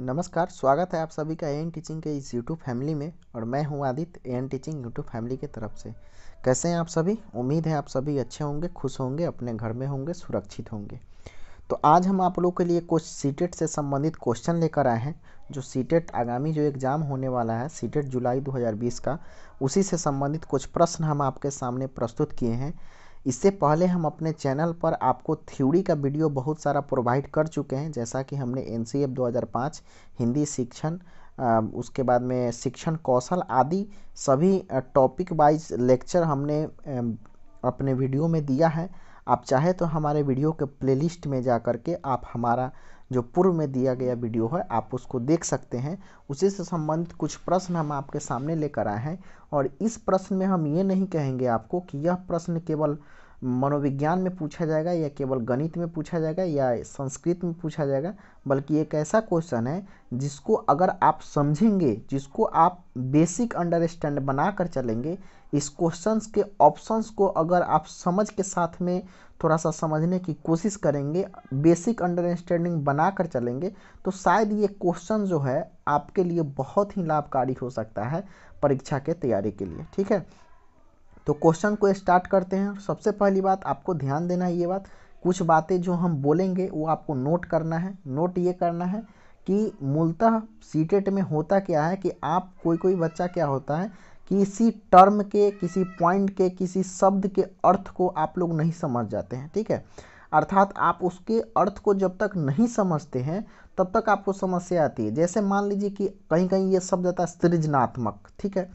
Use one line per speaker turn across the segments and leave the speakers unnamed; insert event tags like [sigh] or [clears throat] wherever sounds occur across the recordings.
नमस्कार स्वागत है आप सभी का एन टीचिंग के इस यूट्यूब फैमिली में और मैं हूं Aditya N teaching YouTube family की तरफ से कैसे हैं आप सभी उम्मीद है आप सभी अच्छे होंगे खुश होंगे अपने घर में होंगे सुरक्षित होंगे तो आज हम आप लोग के लिए कुछ सीटेट e से संबंधित क्वेश्चन लेकर आए हैं जो सीटेट e आगामी जो एग्ज़ाम होने वाला है सीटेट e जुलाई 2020 का उसी से संबंधित कुछ प्रश्न हम आपके सामने प्रस्तुत किए हैं इससे पहले हम अपने चैनल पर आपको थ्योरी का वीडियो बहुत सारा प्रोवाइड कर चुके हैं जैसा कि हमने एन सी एफ दो हज़ार पाँच हिंदी शिक्षण उसके बाद में शिक्षण कौशल आदि सभी टॉपिक वाइज लेक्चर हमने अपने वीडियो में दिया है आप चाहे तो हमारे वीडियो के प्लेलिस्ट में जा कर के आप हमारा जो पूर्व में दिया गया वीडियो है आप उसको देख सकते हैं उसी से संबंधित कुछ प्रश्न हम आपके सामने लेकर आए हैं और इस प्रश्न में हम ये नहीं कहेंगे आपको कि यह प्रश्न केवल मनोविज्ञान में पूछा जाएगा या केवल गणित में पूछा जाएगा या संस्कृत में पूछा जाएगा बल्कि एक ऐसा क्वेश्चन है जिसको अगर आप समझेंगे जिसको आप बेसिक अंडरस्टैंड बनाकर चलेंगे इस क्वेश्चंस के ऑप्शंस को अगर आप समझ के साथ में थोड़ा सा समझने की कोशिश करेंगे बेसिक अंडरस्टैंडिंग बना कर चलेंगे तो शायद ये क्वेश्चन जो है आपके लिए बहुत ही लाभकारी हो सकता है परीक्षा के तैयारी के लिए ठीक है तो क्वेश्चन को स्टार्ट करते हैं सबसे पहली बात आपको ध्यान देना है ये बात कुछ बातें जो हम बोलेंगे वो आपको नोट करना है नोट ये करना है कि मूलतः सीटेट में होता क्या है कि आप कोई कोई बच्चा क्या होता है किसी टर्म के किसी पॉइंट के किसी शब्द के अर्थ को आप लोग नहीं समझ जाते हैं ठीक है अर्थात आप उसके अर्थ को जब तक नहीं समझते हैं तब तक आपको समस्या आती है जैसे मान लीजिए कि कहीं कहीं ये शब्द आता है सृजनात्मक ठीक है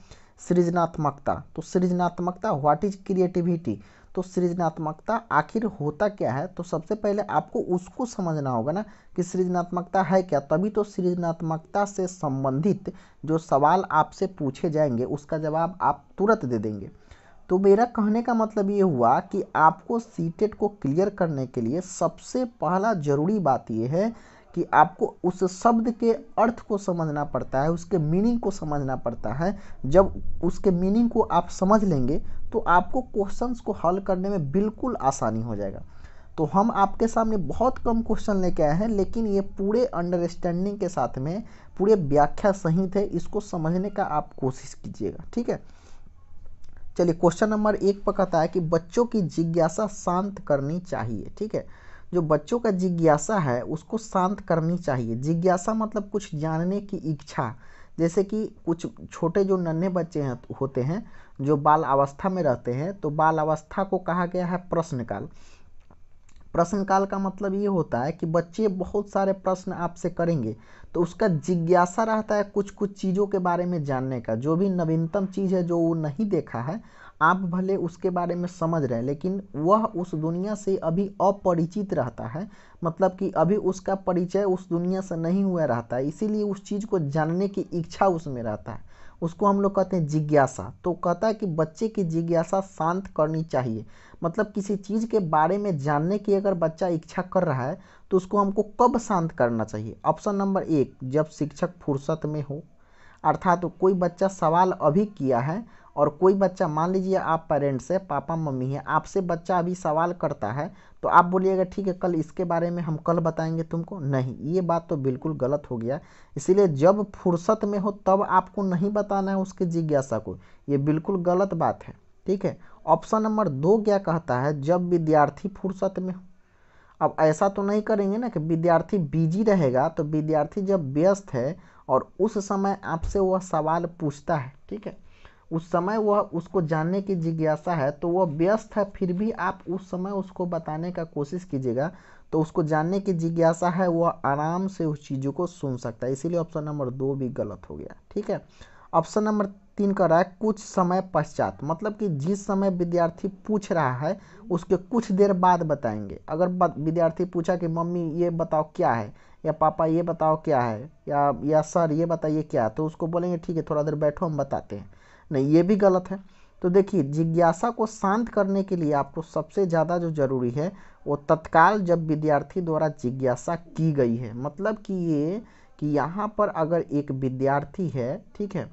सृजनात्मकता तो सृजनात्मकता व्हाट इज क्रिएटिविटी तो सृजनात्मकता आखिर होता क्या है तो सबसे पहले आपको उसको समझना होगा ना कि सृजनात्मकता है क्या तभी तो सृजनात्मकता से संबंधित जो सवाल आपसे पूछे जाएंगे उसका जवाब आप तुरंत दे देंगे तो मेरा कहने का मतलब ये हुआ कि आपको सीटेट को क्लियर करने के लिए सबसे पहला ज़रूरी बात यह है कि आपको उस शब्द के अर्थ को समझना पड़ता है उसके मीनिंग को समझना पड़ता है जब उसके मीनिंग को आप समझ लेंगे तो आपको क्वेश्चंस को हल करने में बिल्कुल आसानी हो जाएगा तो हम आपके सामने बहुत कम क्वेश्चन लेके आए हैं लेकिन ये पूरे अंडरस्टैंडिंग के साथ में पूरे व्याख्या सहित है इसको समझने का आप कोशिश कीजिएगा ठीक है चलिए क्वेश्चन नंबर एक पर कहता है कि बच्चों की जिज्ञासा शांत करनी चाहिए ठीक है जो बच्चों का जिज्ञासा है उसको शांत करनी चाहिए जिज्ञासा मतलब कुछ जानने की इच्छा जैसे कि कुछ छोटे जो नन्हे बच्चे हैं होते हैं जो बाल अवस्था में रहते हैं तो बाल अवस्था को कहा गया है प्रश्नकाल प्रश्नकाल का मतलब ये होता है कि बच्चे बहुत सारे प्रश्न आपसे करेंगे तो उसका जिज्ञासा रहता है कुछ कुछ चीज़ों के बारे में जानने का जो भी नवीनतम चीज़ है जो वो नहीं देखा है आप भले उसके बारे में समझ रहे हैं लेकिन वह उस दुनिया से अभी अपरिचित रहता है मतलब कि अभी उसका परिचय उस दुनिया से नहीं हुआ रहता है इसीलिए उस चीज़ को जानने की इच्छा उसमें रहता है उसको हम लोग कहते हैं जिज्ञासा तो कहता है कि बच्चे की जिज्ञासा शांत करनी चाहिए मतलब किसी चीज़ के बारे में जानने की अगर बच्चा इच्छा कर रहा है तो उसको हमको कब शांत करना चाहिए ऑप्शन नंबर एक जब शिक्षक फुर्सत में हो अर्थात तो कोई बच्चा सवाल अभी किया है और कोई बच्चा मान लीजिए आप पेरेंट्स है पापा मम्मी है आपसे बच्चा अभी सवाल करता है तो आप बोलिएगा ठीक है कल इसके बारे में हम कल बताएंगे तुमको नहीं ये बात तो बिल्कुल गलत हो गया इसीलिए जब फुर्सत में हो तब आपको नहीं बताना है उसकी जिज्ञासा को ये बिल्कुल गलत बात है ठीक है ऑप्शन नंबर दो क्या कहता है जब विद्यार्थी फुर्सत में हो अब ऐसा तो नहीं करेंगे ना कि विद्यार्थी बिजी रहेगा तो विद्यार्थी जब व्यस्त है और उस समय आपसे वह सवाल पूछता है ठीक है उस समय वह उसको जानने की जिज्ञासा है तो वह व्यस्त है फिर भी आप उस समय उसको बताने का कोशिश कीजिएगा तो उसको जानने की जिज्ञासा है वह आराम से उस चीज़ों को सुन सकता है इसीलिए ऑप्शन नंबर दो भी गलत हो गया ठीक है ऑप्शन नंबर तीन कर रहा है कुछ समय पश्चात मतलब कि जिस समय विद्यार्थी पूछ रहा है उसके कुछ देर बाद बताएंगे अगर विद्यार्थी पूछा कि मम्मी ये बताओ क्या है या पापा ये बताओ क्या है या या सर ये बताइए क्या तो उसको बोलेंगे ठीक है थोड़ा देर बैठो हम बताते हैं नहीं ये भी गलत है तो देखिए जिज्ञासा को शांत करने के लिए आपको सबसे ज़्यादा जो जरूरी है वो तत्काल जब विद्यार्थी द्वारा जिज्ञासा की गई है मतलब कि ये कि यहाँ पर अगर एक विद्यार्थी है ठीक है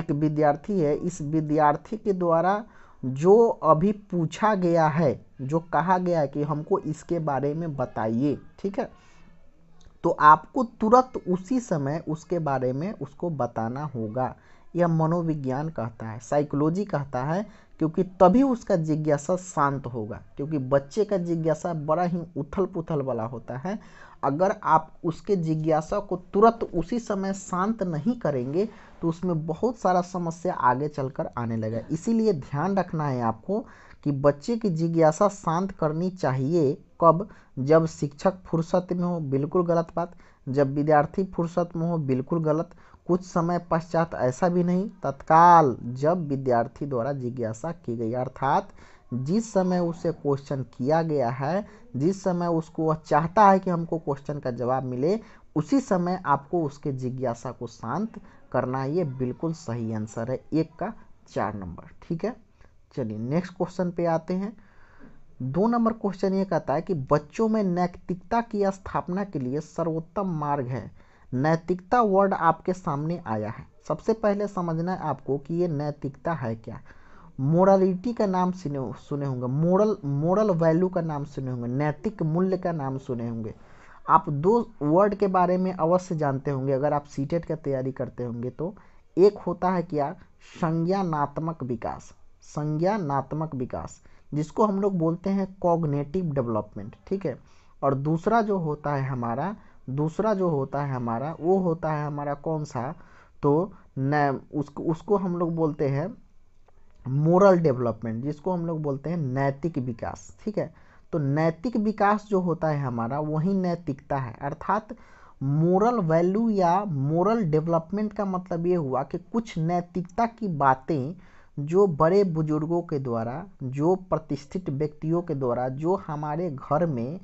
एक विद्यार्थी है इस विद्यार्थी के द्वारा जो अभी पूछा गया है जो कहा गया है कि हमको इसके बारे में बताइए ठीक है तो आपको तुरंत उसी समय उसके बारे में उसको बताना होगा यह मनोविज्ञान कहता है साइकोलॉजी कहता है क्योंकि तभी उसका जिज्ञासा शांत होगा क्योंकि बच्चे का जिज्ञासा बड़ा ही उथल पुथल वाला होता है अगर आप उसके जिज्ञासा को तुरंत उसी समय शांत नहीं करेंगे तो उसमें बहुत सारा समस्या आगे चलकर आने लगे इसीलिए ध्यान रखना है आपको कि बच्चे की जिज्ञासा शांत करनी चाहिए कब जब शिक्षक फुर्सत में हो बिल्कुल गलत बात जब विद्यार्थी फुर्सत में हो बिल्कुल गलत कुछ समय पश्चात ऐसा भी नहीं तत्काल जब विद्यार्थी द्वारा जिज्ञासा की गई अर्थात जिस समय उसे क्वेश्चन किया गया है जिस समय उसको वह चाहता है कि हमको क्वेश्चन का जवाब मिले उसी समय आपको उसके जिज्ञासा को शांत करना ये बिल्कुल सही आंसर है एक का चार नंबर ठीक है चलिए नेक्स्ट क्वेश्चन पे आते हैं दो नंबर क्वेश्चन ये कहता है कि बच्चों में नैतिकता की स्थापना के लिए सर्वोत्तम मार्ग है नैतिकता वर्ड आपके सामने आया है सबसे पहले समझना है आपको कि ये नैतिकता है क्या मोरालिटी का नाम सुने सुने होंगे मोरल मोरल वैल्यू का नाम सुने होंगे नैतिक मूल्य का नाम सुने होंगे आप दो वर्ड के बारे में अवश्य जानते होंगे अगर आप सीटेट का तैयारी करते होंगे तो एक होता है क्या संज्ञानात्मक विकास संज्ञानात्मक विकास जिसको हम लोग बोलते हैं कॉग्नेटिव डेवलपमेंट ठीक है और दूसरा जो होता है हमारा दूसरा जो होता है हमारा वो होता है हमारा कौन सा तो न उसको उसको हम लोग बोलते हैं मोरल डेवलपमेंट जिसको हम लोग बोलते हैं नैतिक विकास ठीक है तो नैतिक विकास जो होता है हमारा वही नैतिकता है अर्थात मोरल वैल्यू या मोरल डेवलपमेंट का मतलब ये हुआ कि कुछ नैतिकता की बातें जो बड़े बुजुर्गों के द्वारा जो प्रतिष्ठित व्यक्तियों के द्वारा जो हमारे घर में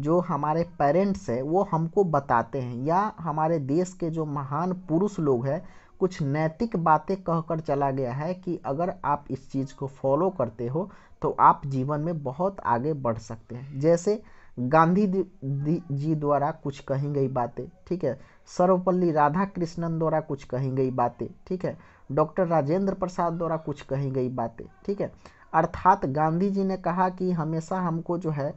जो हमारे पेरेंट्स है वो हमको बताते हैं या हमारे देश के जो महान पुरुष लोग हैं कुछ नैतिक बातें कहकर चला गया है कि अगर आप इस चीज़ को फॉलो करते हो तो आप जीवन में बहुत आगे बढ़ सकते हैं जैसे गांधी जी द्वारा कुछ कही गई बातें ठीक है सर्वपल्ली राधा कृष्णन द्वारा कुछ कही गई बातें ठीक है डॉक्टर राजेंद्र प्रसाद द्वारा कुछ कही गई बातें ठीक है अर्थात गांधी जी ने कहा कि हमेशा हमको जो है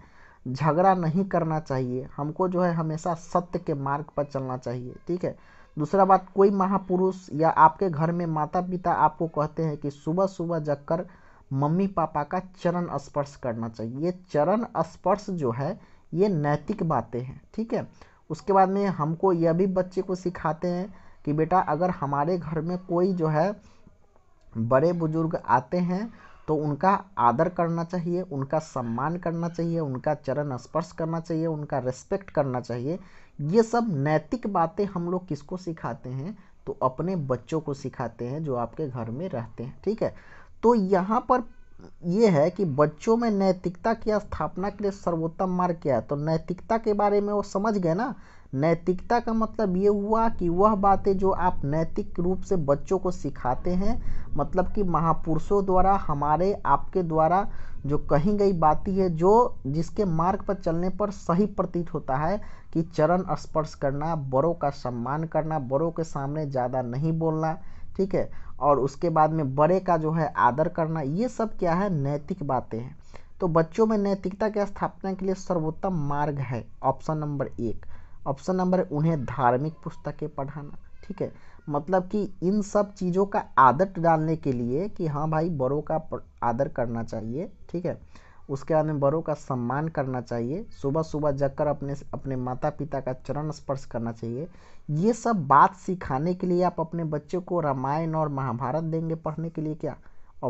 झगड़ा नहीं करना चाहिए हमको जो है हमेशा सत्य के मार्ग पर चलना चाहिए ठीक है दूसरा बात कोई महापुरुष या आपके घर में माता पिता आपको कहते हैं कि सुबह सुबह जगकर मम्मी पापा का चरण स्पर्श करना चाहिए ये चरण स्पर्श जो है ये नैतिक बातें हैं ठीक है उसके बाद में हमको यह भी बच्चे को सिखाते हैं कि बेटा अगर हमारे घर में कोई जो है बड़े बुजुर्ग आते हैं तो उनका आदर करना चाहिए उनका सम्मान करना चाहिए उनका चरण स्पर्श करना चाहिए उनका रेस्पेक्ट करना चाहिए ये सब नैतिक बातें हम लोग किसको सिखाते हैं तो अपने बच्चों को सिखाते हैं जो आपके घर में रहते हैं ठीक है तो यहाँ पर ये है कि बच्चों में नैतिकता की स्थापना के लिए सर्वोत्तम मार्ग क्या है तो नैतिकता के बारे में वो समझ गए ना नैतिकता का मतलब ये हुआ कि वह बातें जो आप नैतिक रूप से बच्चों को सिखाते हैं मतलब कि महापुरुषों द्वारा हमारे आपके द्वारा जो कही गई बातें है जो जिसके मार्ग पर चलने पर सही प्रतीत होता है कि चरण स्पर्श करना बड़ों का सम्मान करना बड़ों के सामने ज़्यादा नहीं बोलना ठीक है और उसके बाद में बड़े का जो है आदर करना ये सब क्या है नैतिक बातें हैं तो बच्चों में नैतिकता की स्थापना के लिए सर्वोत्तम मार्ग है ऑप्शन नंबर एक ऑप्शन नंबर उन्हें धार्मिक पुस्तकें पढ़ाना ठीक है मतलब कि इन सब चीज़ों का आदत डालने के लिए कि हाँ भाई बड़ों का आदर करना चाहिए ठीक है उसके बाद में बड़ों का सम्मान करना चाहिए सुबह सुबह जगकर अपने अपने माता पिता का चरण स्पर्श करना चाहिए ये सब बात सिखाने के लिए आप अपने बच्चों को रामायण और महाभारत देंगे पढ़ने के लिए क्या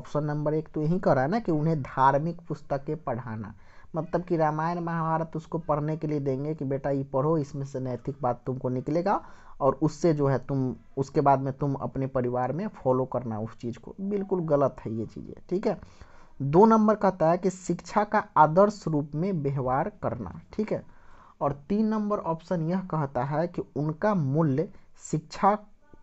ऑप्शन नंबर एक तो यही कर रहा है ना कि उन्हें धार्मिक पुस्तकें पढ़ाना मतलब कि रामायण महाभारत उसको पढ़ने के लिए देंगे कि बेटा ये पढ़ो इसमें से नैतिक बात तुमको निकलेगा और उससे जो है तुम उसके बाद में तुम अपने परिवार में फॉलो करना उस चीज़ को बिल्कुल गलत है ये चीज़ें ठीक है दो नंबर कहता है कि शिक्षा का आदर्श रूप में व्यवहार करना ठीक है और तीन नंबर ऑप्शन यह कहता है कि उनका मूल्य शिक्षा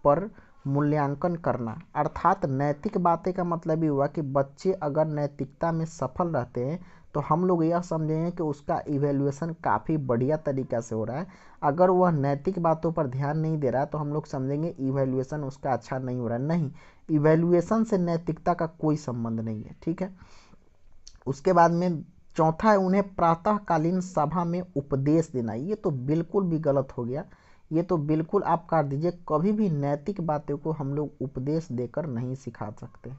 पर मूल्यांकन करना अर्थात नैतिक बातें का मतलब ये हुआ कि बच्चे अगर नैतिकता में सफल रहते हैं तो हम लोग यह समझेंगे कि उसका इवेल्युएसन काफ़ी बढ़िया तरीका से हो रहा है अगर वह नैतिक बातों पर ध्यान नहीं दे रहा है तो हम लोग समझेंगे इवेल्युएसन उसका अच्छा नहीं हो रहा है नहीं इवेल्युएसन से नैतिकता का कोई संबंध नहीं है ठीक है उसके बाद में चौथा है उन्हें प्रातःकालीन सभा में उपदेश देना ये तो बिल्कुल भी गलत हो गया ये तो बिल्कुल आप काट दीजिए कभी भी नैतिक बातों को हम लोग उपदेश देकर नहीं सिखा सकते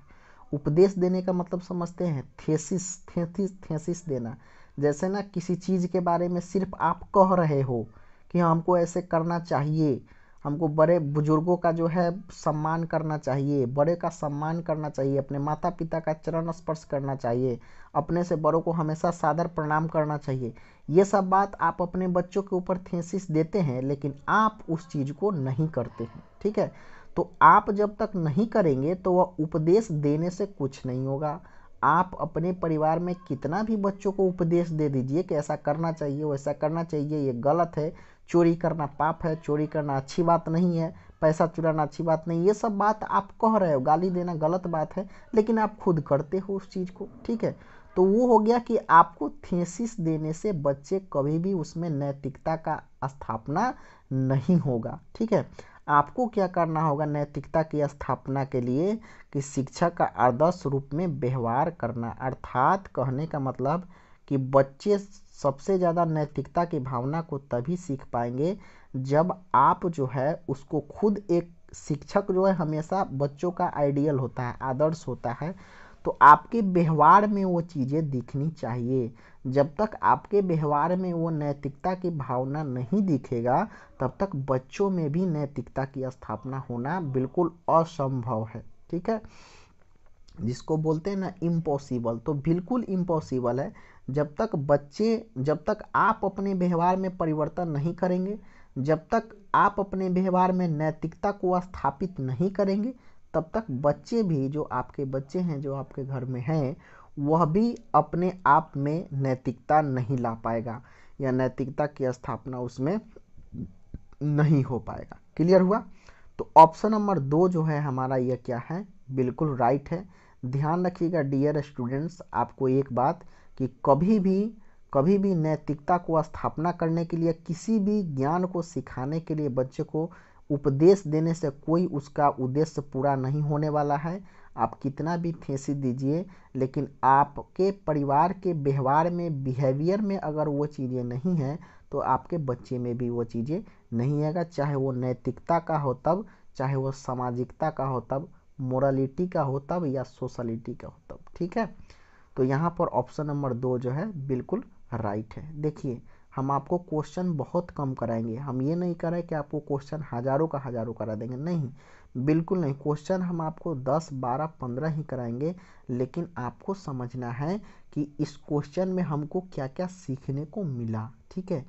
उपदेश देने का मतलब समझते हैं थेसिस थेसिस थेसिस देना जैसे ना किसी चीज़ के बारे में सिर्फ आप कह रहे हो कि हाँ, हमको ऐसे करना चाहिए हमको बड़े बुजुर्गों का जो है सम्मान करना चाहिए बड़े का सम्मान करना चाहिए अपने माता पिता का चरण स्पर्श करना चाहिए अपने से बड़ों को हमेशा सादर प्रणाम करना चाहिए ये सब बात आप अपने बच्चों के ऊपर थेसिस देते हैं लेकिन आप उस चीज़ को नहीं करते हैं ठीक है तो आप जब तक नहीं करेंगे तो वह उपदेश देने से कुछ नहीं होगा आप अपने परिवार में कितना भी बच्चों को उपदेश दे दीजिए कि ऐसा करना चाहिए वैसा करना चाहिए ये गलत है चोरी करना पाप है चोरी करना अच्छी बात नहीं है पैसा चुराना अच्छी बात नहीं ये सब बात आप कह रहे हो गाली देना गलत बात है लेकिन आप खुद करते हो उस चीज़ को ठीक है तो वो हो गया कि आपको थेसिस देने से बच्चे कभी भी उसमें नैतिकता का स्थापना नहीं होगा ठीक है आपको क्या करना होगा नैतिकता की स्थापना के लिए कि शिक्षा का आदर्श रूप में व्यवहार करना अर्थात कहने का मतलब कि बच्चे सबसे ज़्यादा नैतिकता की भावना को तभी सीख पाएंगे जब आप जो है उसको खुद एक शिक्षक जो है हमेशा बच्चों का आइडियल होता है आदर्श होता है तो आपके व्यवहार में वो चीज़ें दिखनी चाहिए जब तक आपके व्यवहार में वो नैतिकता की भावना नहीं दिखेगा तब तक बच्चों में भी नैतिकता की स्थापना होना बिल्कुल असंभव है ठीक है जिसको बोलते हैं ना इम्पॉसिबल तो बिल्कुल इम्पॉसिबल है जब तक बच्चे जब तक आप अपने व्यवहार में परिवर्तन नहीं करेंगे जब तक आप अपने व्यवहार में नैतिकता को स्थापित नहीं करेंगे तब तक बच्चे भी जो आपके बच्चे हैं जो आपके घर में हैं वह भी अपने आप में नैतिकता नहीं ला पाएगा या नैतिकता की स्थापना उसमें नहीं हो पाएगा क्लियर हुआ तो ऑप्शन नंबर दो जो है हमारा यह क्या है बिल्कुल राइट है ध्यान रखिएगा डियर स्टूडेंट्स आपको एक बात कि कभी भी कभी भी नैतिकता को स्थापना करने के लिए किसी भी ज्ञान को सिखाने के लिए बच्चे को उपदेश देने से कोई उसका उद्देश्य पूरा नहीं होने वाला है आप कितना भी फेंसी दीजिए लेकिन आपके परिवार के व्यवहार में बिहेवियर में अगर वो चीज़ें नहीं हैं तो आपके बच्चे में भी वो चीज़ें नहीं आएगा चाहे वो नैतिकता का हो तब चाहे वो सामाजिकता का हो तब मोरालिटी का हो तब या सोशलिटी का हो तब ठीक है तो यहाँ पर ऑप्शन नंबर दो जो है बिल्कुल राइट है देखिए हम आपको क्वेश्चन बहुत कम कराएंगे हम ये नहीं करें कि आपको क्वेश्चन हज़ारों का हज़ारों करा देंगे नहीं बिल्कुल नहीं क्वेश्चन हम आपको 10, 12, 15 ही कराएंगे लेकिन आपको समझना है कि इस क्वेश्चन में हमको क्या क्या सीखने को मिला ठीक है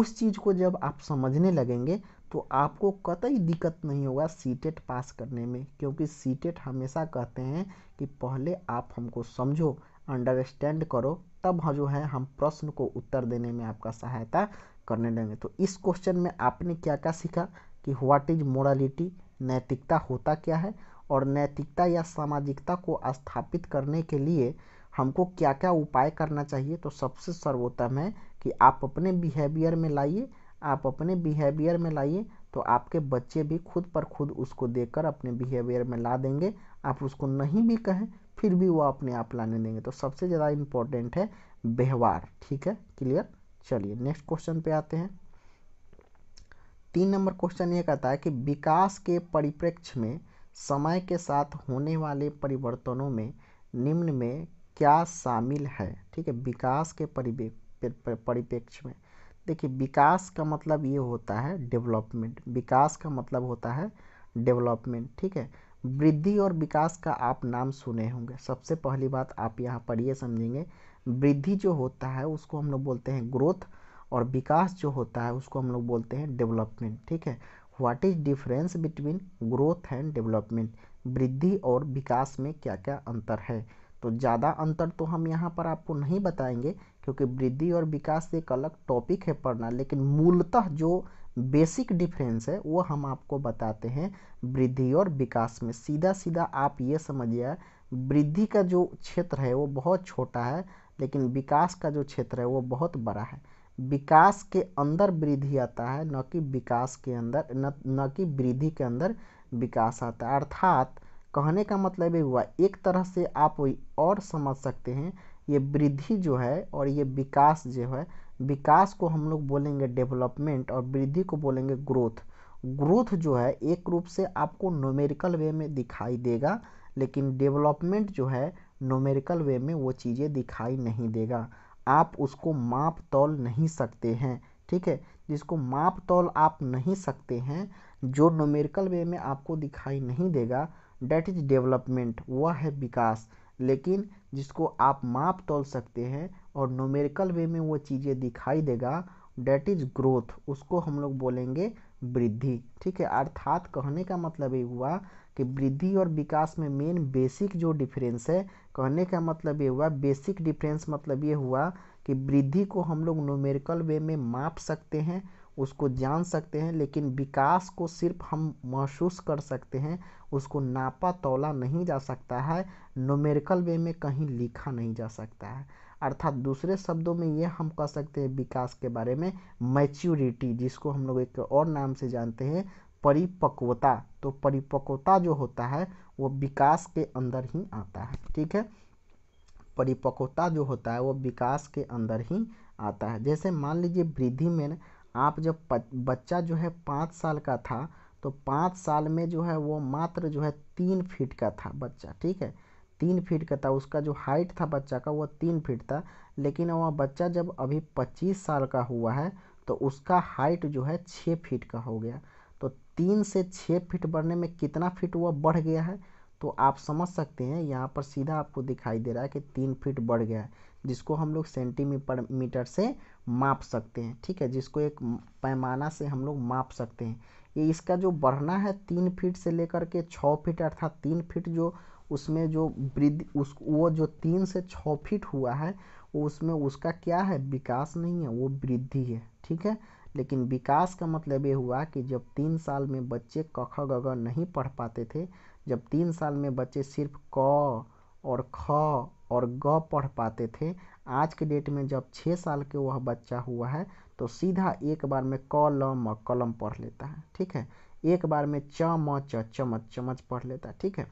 उस चीज़ को जब आप समझने लगेंगे तो आपको कतई दिक्कत नहीं होगा सीटेट e पास करने में क्योंकि सीटेट e हमेशा कहते हैं कि पहले आप हमको समझो अंडरस्टैंड करो तब हाँ जो है हम प्रश्न को उत्तर देने में आपका सहायता करने लगे तो इस क्वेश्चन में आपने क्या क्या सीखा कि व्हाट इज मोरालिटी नैतिकता होता क्या है और नैतिकता या सामाजिकता को स्थापित करने के लिए हमको क्या क्या उपाय करना चाहिए तो सबसे सर्वोत्तम है कि आप अपने बिहेवियर में लाइए आप अपने बिहेवियर में लाइए तो आपके बच्चे भी खुद पर खुद उसको देखकर अपने बिहेवियर में ला देंगे आप उसको नहीं भी कहें फिर भी वो अपने आप लाने देंगे तो सबसे ज़्यादा इम्पोर्टेंट है व्यवहार ठीक है क्लियर चलिए नेक्स्ट क्वेश्चन पे आते हैं तीन नंबर क्वेश्चन ये कहता है कि विकास के परिप्रेक्ष्य में समय के साथ होने वाले परिवर्तनों में निम्न में क्या शामिल है ठीक है विकास के परिप्रेक्ष्य में देखिए विकास का मतलब ये होता है डेवलपमेंट विकास का मतलब होता है डेवलपमेंट ठीक है वृद्धि और विकास का आप नाम सुने होंगे सबसे पहली बात आप यहाँ ये समझेंगे वृद्धि जो होता है उसको हम लोग बोलते हैं ग्रोथ और विकास जो होता है उसको हम लोग बोलते हैं डेवलपमेंट ठीक है what is difference between growth and development वृद्धि और विकास में क्या क्या अंतर है तो ज़्यादा अंतर तो हम यहाँ पर आपको नहीं बताएंगे क्योंकि वृद्धि और विकास एक अलग टॉपिक है पढ़ना लेकिन मूलतः जो बेसिक डिफरेंस है वो हम आपको बताते हैं वृद्धि और विकास में सीधा सीधा आप ये समझिए वृद्धि का जो क्षेत्र है वो बहुत छोटा है लेकिन विकास का जो क्षेत्र है वो बहुत बड़ा है विकास के अंदर वृद्धि आता है न कि विकास के अंदर न न कि वृद्धि के अंदर विकास आता है अर्थात कहने का मतलब ये हुआ एक तरह से आप और समझ सकते हैं ये वृद्धि जो है और ये विकास जो है विकास को हम लोग बोलेंगे डेवलपमेंट और वृद्धि को बोलेंगे ग्रोथ ग्रोथ जो है एक रूप से आपको नोमेरिकल वे में दिखाई देगा लेकिन डेवलपमेंट जो है नोमेरिकल वे में वो चीज़ें दिखाई नहीं देगा आप उसको माप तौल नहीं सकते हैं ठीक है जिसको माप तौल आप नहीं सकते हैं जो नोमेरिकल वे में आपको दिखाई नहीं देगा डेट इज़ डेवलपमेंट वह है विकास लेकिन जिसको आप माप तोल सकते हैं और नोमेरिकल वे में वो चीज़ें दिखाई देगा डेट इज़ ग्रोथ उसको हम लोग बोलेंगे वृद्धि ठीक है अर्थात कहने का मतलब ये हुआ कि वृद्धि और विकास में मेन बेसिक जो डिफरेंस है कहने का मतलब ये हुआ बेसिक डिफरेंस मतलब ये हुआ कि वृद्धि को हम लोग नोमेरिकल वे में माप सकते हैं उसको जान सकते हैं लेकिन विकास को सिर्फ हम महसूस कर सकते हैं उसको नापा तोला नहीं जा सकता है नोमेरिकल वे में कहीं लिखा नहीं जा सकता है अर्थात दूसरे शब्दों में ये हम कह सकते हैं विकास के बारे में मैच्योरिटी जिसको हम लोग एक और नाम से जानते हैं परिपक्वता तो परिपक्वता जो होता है वो विकास के अंदर ही आता है ठीक है परिपक्वता जो होता है वो विकास के अंदर ही आता है जैसे मान लीजिए वृद्धि में आप जब बच्चा जो है पाँच साल का था तो पाँच साल में जो है वो मात्र जो है तीन फीट का था बच्चा ठीक है तीन फीट का था उसका जो हाइट था बच्चा का वो तीन फीट था लेकिन वह बच्चा जब अभी पच्चीस साल का हुआ है तो उसका हाइट जो है छः फीट का हो गया तो तीन से छः फीट बढ़ने में कितना फीट वह बढ़ गया है तो आप समझ सकते हैं यहाँ पर सीधा आपको दिखाई दे रहा है कि तीन फीट बढ़ गया है जिसको हम लोग सेंटीमीटर मीटर से माप सकते हैं ठीक है जिसको एक पैमाना से हम लोग माप सकते हैं ये इसका जो बढ़ना है तीन फीट से लेकर के छः फीट अर्थात तीन फीट जो उसमें जो वृद्धि उस वो जो तीन से छः फीट हुआ है वो उसमें उसका क्या है विकास नहीं है वो वृद्धि है ठीक है लेकिन विकास का मतलब ये हुआ कि जब तीन साल में बच्चे क ख ग घ नहीं पढ़ पाते थे जब तीन साल में बच्चे सिर्फ क और ख और ग पढ़ पाते थे आज के डेट में जब छः साल के वह बच्चा हुआ है तो सीधा एक बार में क ल म कलम पढ़ लेता है ठीक है एक बार में च म च चमच चमच पढ़ लेता है ठीक है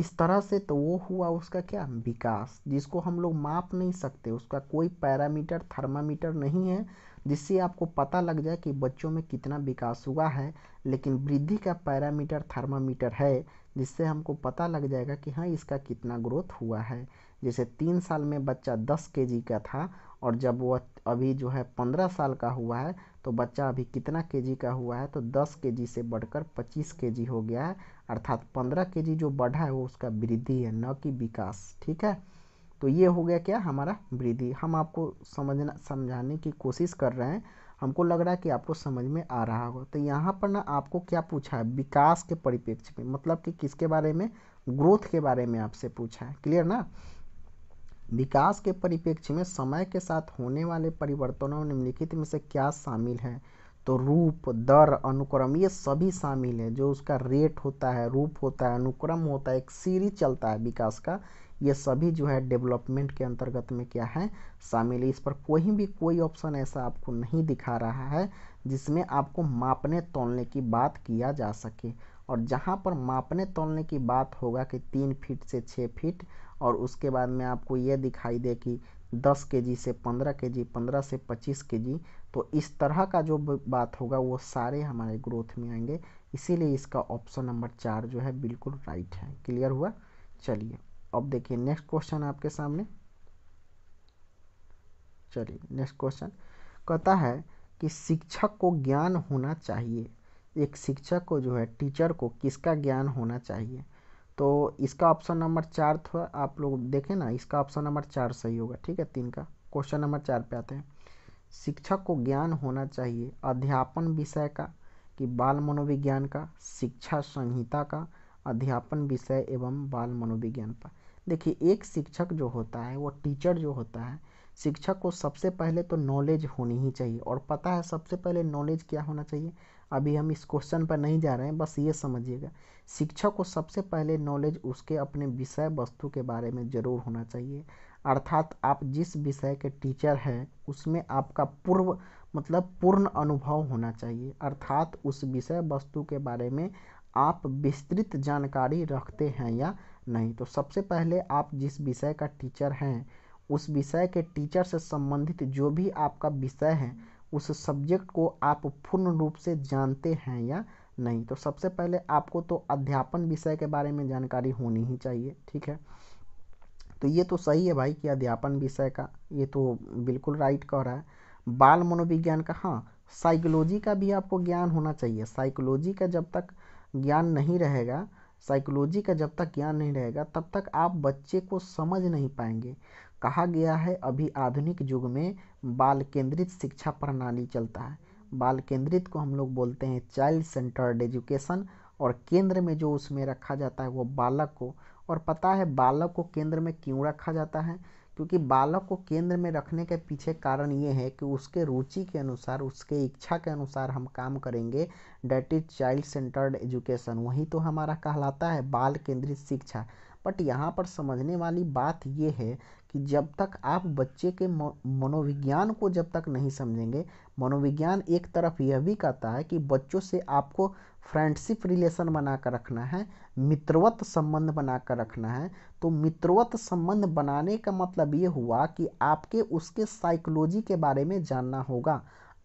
इस तरह से तो वो हुआ उसका क्या विकास जिसको हम लोग माप नहीं सकते उसका कोई पैरामीटर थर्मामीटर नहीं है जिससे आपको पता लग जाए कि बच्चों में कितना विकास हुआ है लेकिन वृद्धि का पैरामीटर थर्मामीटर है जिससे हमको पता लग जाएगा कि हाँ इसका कितना ग्रोथ हुआ है जैसे तीन साल में बच्चा दस के का था और जब वह अभी जो है पंद्रह साल का हुआ है तो बच्चा अभी कितना के का हुआ है तो दस के से बढ़कर पच्चीस के हो गया है अर्थात पंद्रह के जो बढ़ा है वो उसका वृद्धि है न कि विकास ठीक है तो ये हो गया क्या हमारा वृद्धि हम आपको समझना समझाने की कोशिश कर रहे हैं हमको लग रहा है कि आपको समझ में आ रहा होगा तो यहाँ पर ना आपको क्या पूछा है विकास के परिप्रेक्ष्य में मतलब कि किसके बारे में ग्रोथ के बारे में आपसे पूछा है क्लियर ना विकास के परिप्रेक्ष्य में समय के साथ होने वाले परिवर्तनों निम्नलिखित में से क्या शामिल है तो रूप दर अनुक्रम ये सभी शामिल है जो उसका रेट होता है रूप होता है अनुक्रम होता है एक सीरीज चलता है विकास का ये सभी जो है डेवलपमेंट के अंतर्गत में क्या है शामिल है इस पर कोई भी कोई ऑप्शन ऐसा आपको नहीं दिखा रहा है जिसमें आपको मापने तोलने की बात किया जा सके और जहाँ पर मापने तोलने की बात होगा कि तीन फीट से छः फीट और उसके बाद में आपको ये दिखाई दे कि दस के जी से पंद्रह के जी पंद्रह से पच्चीस के जी तो इस तरह का जो बात होगा वो सारे हमारे ग्रोथ में आएंगे इसीलिए इसका ऑप्शन नंबर चार जो है बिल्कुल राइट है क्लियर हुआ चलिए अब देखिए नेक्स्ट क्वेश्चन आपके सामने चलिए नेक्स्ट क्वेश्चन कहता है कि शिक्षक को ज्ञान होना चाहिए एक शिक्षक को जो है टीचर को किसका ज्ञान होना चाहिए तो इसका ऑप्शन नंबर चार था आप लोग देखें ना इसका ऑप्शन नंबर चार सही होगा ठीक है तीन का क्वेश्चन नंबर चार पे आते हैं शिक्षक को ज्ञान होना चाहिए अध्यापन विषय का कि बाल मनोविज्ञान का शिक्षा संहिता का अध्यापन विषय एवं बाल मनोविज्ञान पर देखिए एक शिक्षक जो होता है वो टीचर जो होता है शिक्षक को सबसे पहले तो नॉलेज होनी ही चाहिए और पता है सबसे पहले नॉलेज क्या होना चाहिए अभी हम इस क्वेश्चन पर नहीं जा रहे हैं बस ये समझिएगा शिक्षक को सबसे पहले नॉलेज उसके अपने विषय वस्तु के बारे में ज़रूर होना चाहिए अर्थात आप जिस विषय के टीचर हैं उसमें आपका पूर्व मतलब पूर्ण अनुभव होना चाहिए अर्थात उस विषय वस्तु के बारे में आप विस्तृत जानकारी रखते हैं या नहीं तो सबसे पहले आप जिस विषय का टीचर हैं उस विषय के टीचर से संबंधित जो भी आपका विषय है उस सब्जेक्ट को आप पूर्ण रूप से जानते हैं या नहीं तो सबसे पहले आपको तो अध्यापन विषय के बारे में जानकारी होनी ही चाहिए ठीक है तो ये तो सही है भाई कि अध्यापन विषय का ये तो बिल्कुल राइट कह रहा है बाल मनोविज्ञान का हाँ साइकोलॉजी का भी आपको ज्ञान होना चाहिए साइकोलॉजी का जब तक ज्ञान नहीं रहेगा साइकोलॉजी का जब तक ज्ञान नहीं रहेगा तब तक आप बच्चे को समझ नहीं पाएंगे कहा गया है अभी आधुनिक युग में बाल केंद्रित शिक्षा प्रणाली चलता है बाल केंद्रित को हम लोग बोलते हैं चाइल्ड सेंटर्ड एजुकेशन और केंद्र में जो उसमें रखा जाता है वो बालक को और पता है बालक को केंद्र में क्यों रखा जाता है क्योंकि बालक को केंद्र में रखने के पीछे कारण ये है कि उसके रुचि के अनुसार उसके इच्छा के अनुसार हम काम करेंगे that is child centred education वही तो हमारा कहलाता है बाल केंद्रित शिक्षा बट यहाँ पर समझने वाली बात ये है कि जब तक आप बच्चे के मनोविज्ञान को जब तक नहीं समझेंगे मनोविज्ञान एक तरफ यह भी कहता है कि बच्चों से आपको फ्रेंडशिप रिलेशन बना कर रखना है मित्रवत संबंध बना कर रखना है तो मित्रवत संबंध बनाने का मतलब ये हुआ कि आपके उसके साइकोलॉजी के बारे में जानना होगा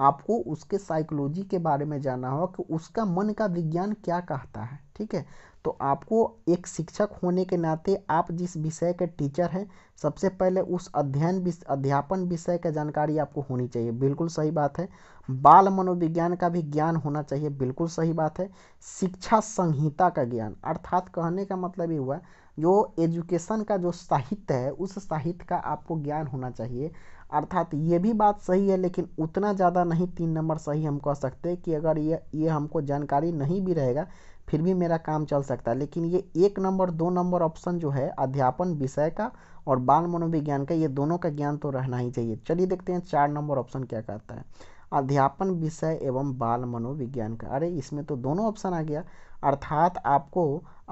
आपको उसके साइकोलॉजी के बारे में जानना होगा कि उसका मन का विज्ञान क्या कहता है ठीक है तो आपको एक शिक्षक होने के नाते आप जिस विषय के टीचर हैं सबसे पहले उस अध्ययन अध्यापन विषय का जानकारी आपको होनी चाहिए बिल्कुल सही बात है बाल मनोविज्ञान का भी ज्ञान होना चाहिए बिल्कुल सही बात है शिक्षा संहिता का ज्ञान अर्थात कहने का मतलब ये हुआ जो एजुकेशन का जो साहित्य है उस साहित्य का आपको ज्ञान होना चाहिए अर्थात ये भी बात सही है लेकिन उतना ज़्यादा नहीं तीन नंबर सही हम कह सकते कि अगर ये ये हमको जानकारी नहीं भी रहेगा फिर भी मेरा काम चल सकता है लेकिन ये एक नंबर दो नंबर ऑप्शन जो है अध्यापन विषय का और बाल मनोविज्ञान का ये दोनों का ज्ञान तो रहना ही चाहिए चलिए देखते हैं चार नंबर ऑप्शन क्या कहता है अध्यापन विषय एवं बाल मनोविज्ञान का अरे इसमें तो दोनों ऑप्शन आ गया अर्थात आपको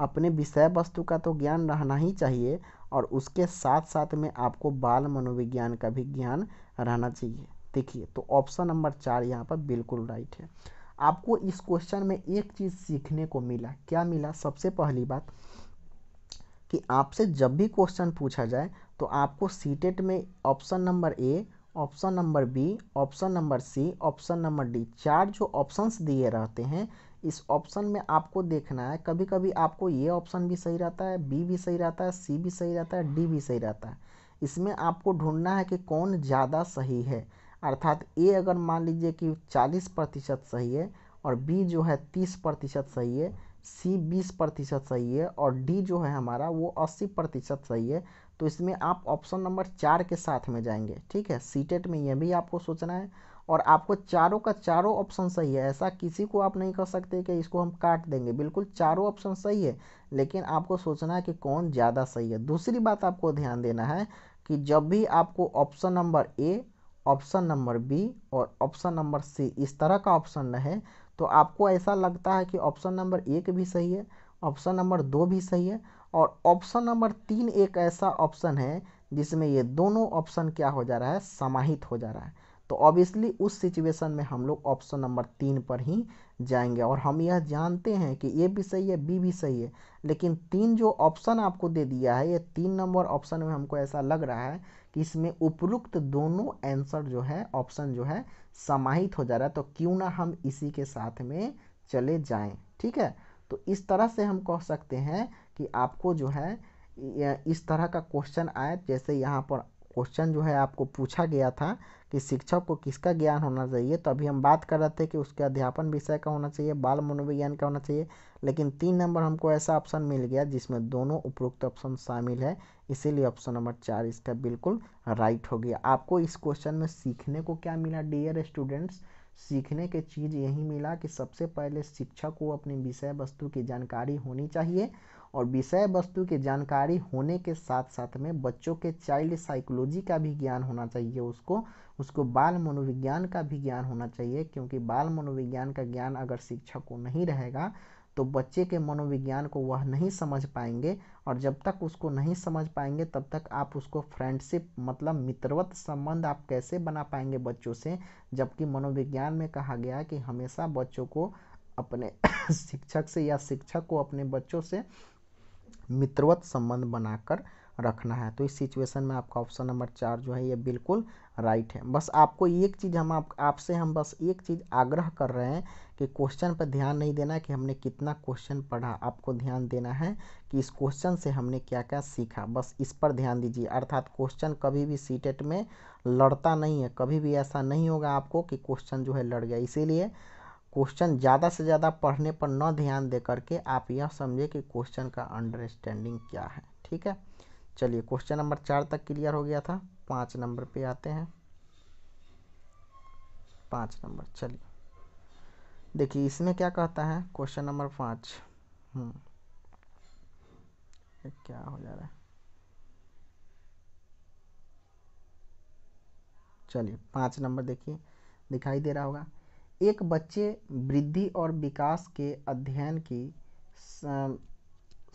अपने विषय वस्तु का तो ज्ञान रहना ही चाहिए और उसके साथ साथ में आपको बाल मनोविज्ञान का भी ज्ञान रहना चाहिए देखिए तो ऑप्शन नंबर चार यहाँ पर बिल्कुल राइट है आपको इस क्वेश्चन में एक चीज़ सीखने को मिला क्या मिला सबसे पहली बात कि आपसे जब भी क्वेश्चन पूछा जाए तो आपको सीटेट में option number A option number B option number C option number D चार जो ऑप्शंस दिए रहते हैं इस ऑप्शन में आपको देखना है कभी कभी आपको ये ऑप्शन भी सही रहता है बी भी सही रहता है सी भी सही रहता है डी भी सही रहता है इसमें आपको ढूंढना है कि कौन ज़्यादा सही है अर्थात ए अगर मान लीजिए कि चालीस प्रतिशत सही है और बी जो है तीस प्रतिशत सही है सी बीस प्रतिशत सही है और डी जो है हमारा वो अस्सी प्रतिशत सही है तो इसमें आप ऑप्शन नंबर चार के साथ में जाएंगे ठीक है टेट में यह भी आपको सोचना है और आपको चारों का चारों ऑप्शन सही है ऐसा किसी को आप नहीं कर सकते कि इसको हम काट देंगे बिल्कुल चारों ऑप्शन सही है लेकिन आपको सोचना है कि कौन ज़्यादा सही है दूसरी बात आपको ध्यान देना है कि जब भी आपको option number A option number B और ऑप्शन नंबर सी इस तरह का ऑप्शन रहे तो आपको ऐसा लगता है कि ऑप्शन नंबर एक भी सही है ऑप्शन नंबर दो भी सही है और ऑप्शन नंबर तीन एक ऐसा ऑप्शन है जिसमें ये दोनों ऑप्शन क्या हो जा रहा है समाहित हो जा रहा है तो ऑब्वियसली उस सिचुएशन में हम लोग ऑप्शन नंबर तीन पर ही जाएंगे और हम यह जानते हैं कि ए भी सही है बी भी सही है लेकिन तीन जो ऑप्शन आपको दे दिया है ये तीन नंबर ऑप्शन में हमको ऐसा लग रहा है इसमें उपरुक्त दोनों आंसर जो है ऑप्शन जो है समाहित हो जा रहा है तो क्यों ना हम इसी के साथ में चले जाएं ठीक है तो इस तरह से हम कह सकते हैं कि आपको जो है इस तरह का क्वेश्चन आए जैसे यहाँ पर क्वेश्चन जो है आपको पूछा गया था कि शिक्षक को किसका ज्ञान होना चाहिए तो अभी हम बात कर रहे थे कि उसके अध्यापन विषय का होना चाहिए बाल मनोविज्ञान का होना चाहिए लेकिन तीन नंबर हमको ऐसा ऑप्शन मिल गया जिसमें दोनों उपरोक्त ऑप्शन शामिल है इसीलिए ऑप्शन नंबर चार इसका बिल्कुल राइट हो गया आपको इस क्वेश्चन में सीखने को क्या मिला डियर स्टूडेंट्स सीखने के चीज़ यही मिला कि सबसे पहले शिक्षक को अपनी विषय वस्तु की जानकारी होनी चाहिए और विषय वस्तु की जानकारी होने के साथ साथ में बच्चों के चाइल्ड साइकोलॉजी का भी ज्ञान होना चाहिए उसको उसको बाल मनोविज्ञान का भी ज्ञान होना चाहिए क्योंकि बाल मनोविज्ञान का ज्ञान अगर शिक्षक को नहीं रहेगा तो बच्चे के मनोविज्ञान को वह नहीं समझ पाएंगे और जब तक उसको नहीं समझ पाएंगे तब तक आप उसको फ्रेंडशिप मतलब मित्रवत संबंध आप कैसे बना पाएंगे बच्चों से जबकि मनोविज्ञान में कहा गया कि हमेशा बच्चों को अपने [coughs] शिक्षक से या शिक्षक को अपने बच्चों से मित्रवत संबंध बनाकर रखना है तो इस सिचुएशन में आपका ऑप्शन नंबर चार जो है ये बिल्कुल राइट है बस आपको एक चीज़ हम आप आपसे हम बस एक चीज़ आग्रह कर रहे हैं कि क्वेश्चन पर ध्यान नहीं देना है कि हमने कितना क्वेश्चन पढ़ा आपको ध्यान देना है कि इस क्वेश्चन से हमने क्या क्या सीखा बस इस पर ध्यान दीजिए अर्थात क्वेश्चन कभी भी सी में लड़ता नहीं है कभी भी ऐसा नहीं होगा आपको कि क्वेश्चन जो है लड़ गया इसीलिए क्वेश्चन ज़्यादा से ज़्यादा पढ़ने पर न ध्यान दे करके आप यह समझे कि क्वेश्चन का अंडरस्टैंडिंग क्या है ठीक है चलिए क्वेश्चन नंबर चार तक क्लियर हो गया था पाँच नंबर पे आते हैं पाँच नंबर चलिए देखिए इसमें क्या कहता है क्वेश्चन नंबर पाँच क्या हो जा रहा है चलिए पाँच नंबर देखिए दिखाई दे रहा होगा एक बच्चे वृद्धि और विकास के अध्ययन की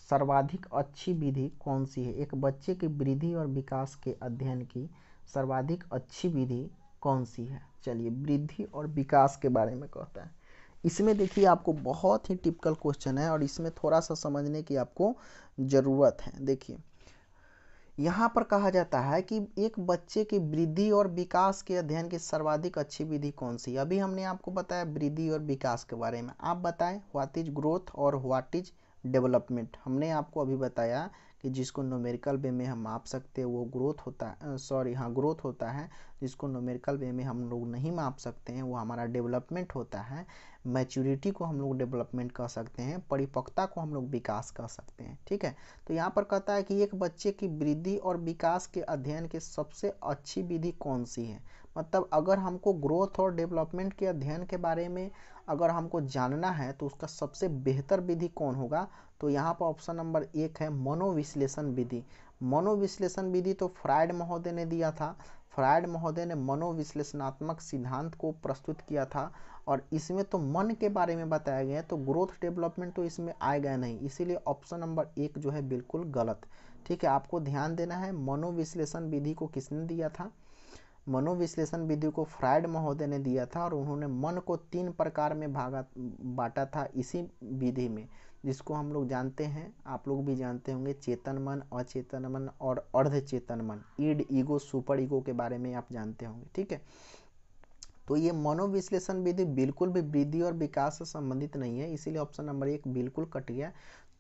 सर्वाधिक अच्छी विधि कौन सी है एक बच्चे की वृद्धि और विकास के अध्ययन की सर्वाधिक अच्छी विधि कौन सी है चलिए वृद्धि और विकास के बारे में कहता है इसमें देखिए आपको बहुत ही टिपिकल क्वेश्चन है और इसमें थोड़ा सा समझने की आपको ज़रूरत है देखिए यहाँ पर कहा जाता है कि एक बच्चे की वृद्धि और विकास के अध्ययन की सर्वाधिक अच्छी विधि कौन सी अभी हमने आपको बताया वृद्धि और विकास के बारे में आप बताएं व्हाट इज ग्रोथ और व्हाट इज डेवलपमेंट हमने आपको अभी बताया कि जिसको नोमेरिकल वे में हम माप सकते हैं वो ग्रोथ होता है सॉरी हाँ ग्रोथ होता है जिसको नोमेरिकल वे में हम लोग नहीं माप सकते हैं वो हमारा डेवलपमेंट होता है मैच्योरिटी को हम लोग डेवलपमेंट कह सकते हैं परिपक्वता को हम लोग विकास कह सकते हैं ठीक है तो यहाँ पर कहता है कि एक बच्चे की वृद्धि और विकास के अध्ययन के सबसे अच्छी विधि कौन सी है मतलब अगर हमको ग्रोथ और डेवलपमेंट के अध्ययन के बारे में अगर हमको जानना है तो उसका सबसे बेहतर विधि कौन होगा तो यहाँ पर ऑप्शन नंबर एक है मनोविश्लेषण विधि मनोविश्लेषण विधि तो फ्राइड महोदय ने दिया था फ्राइड महोदय ने मनोविश्लेषणात्मक सिद्धांत को प्रस्तुत किया था और इसमें तो मन के बारे में बताया गया है तो ग्रोथ डेवलपमेंट तो इसमें आए गए नहीं इसीलिए ऑप्शन नंबर एक जो है बिल्कुल गलत ठीक है आपको ध्यान देना है मनोविश्लेषण विधि को किसने दिया था मनोविश्लेषण विधि को फ्रायड महोदय ने दिया था और उन्होंने मन को तीन प्रकार में भागा बांटा था इसी विधि में जिसको हम लोग जानते हैं आप लोग भी जानते होंगे चेतन मन अचेतन मन और अर्ध चेतन मन ईड ईगो सुपर ईगो के बारे में आप जानते होंगे ठीक है तो ये मनोविश्लेषण विधि बिल्कुल भी वृद्धि और विकास से संबंधित नहीं है इसीलिए ऑप्शन नंबर एक बिल्कुल कट गया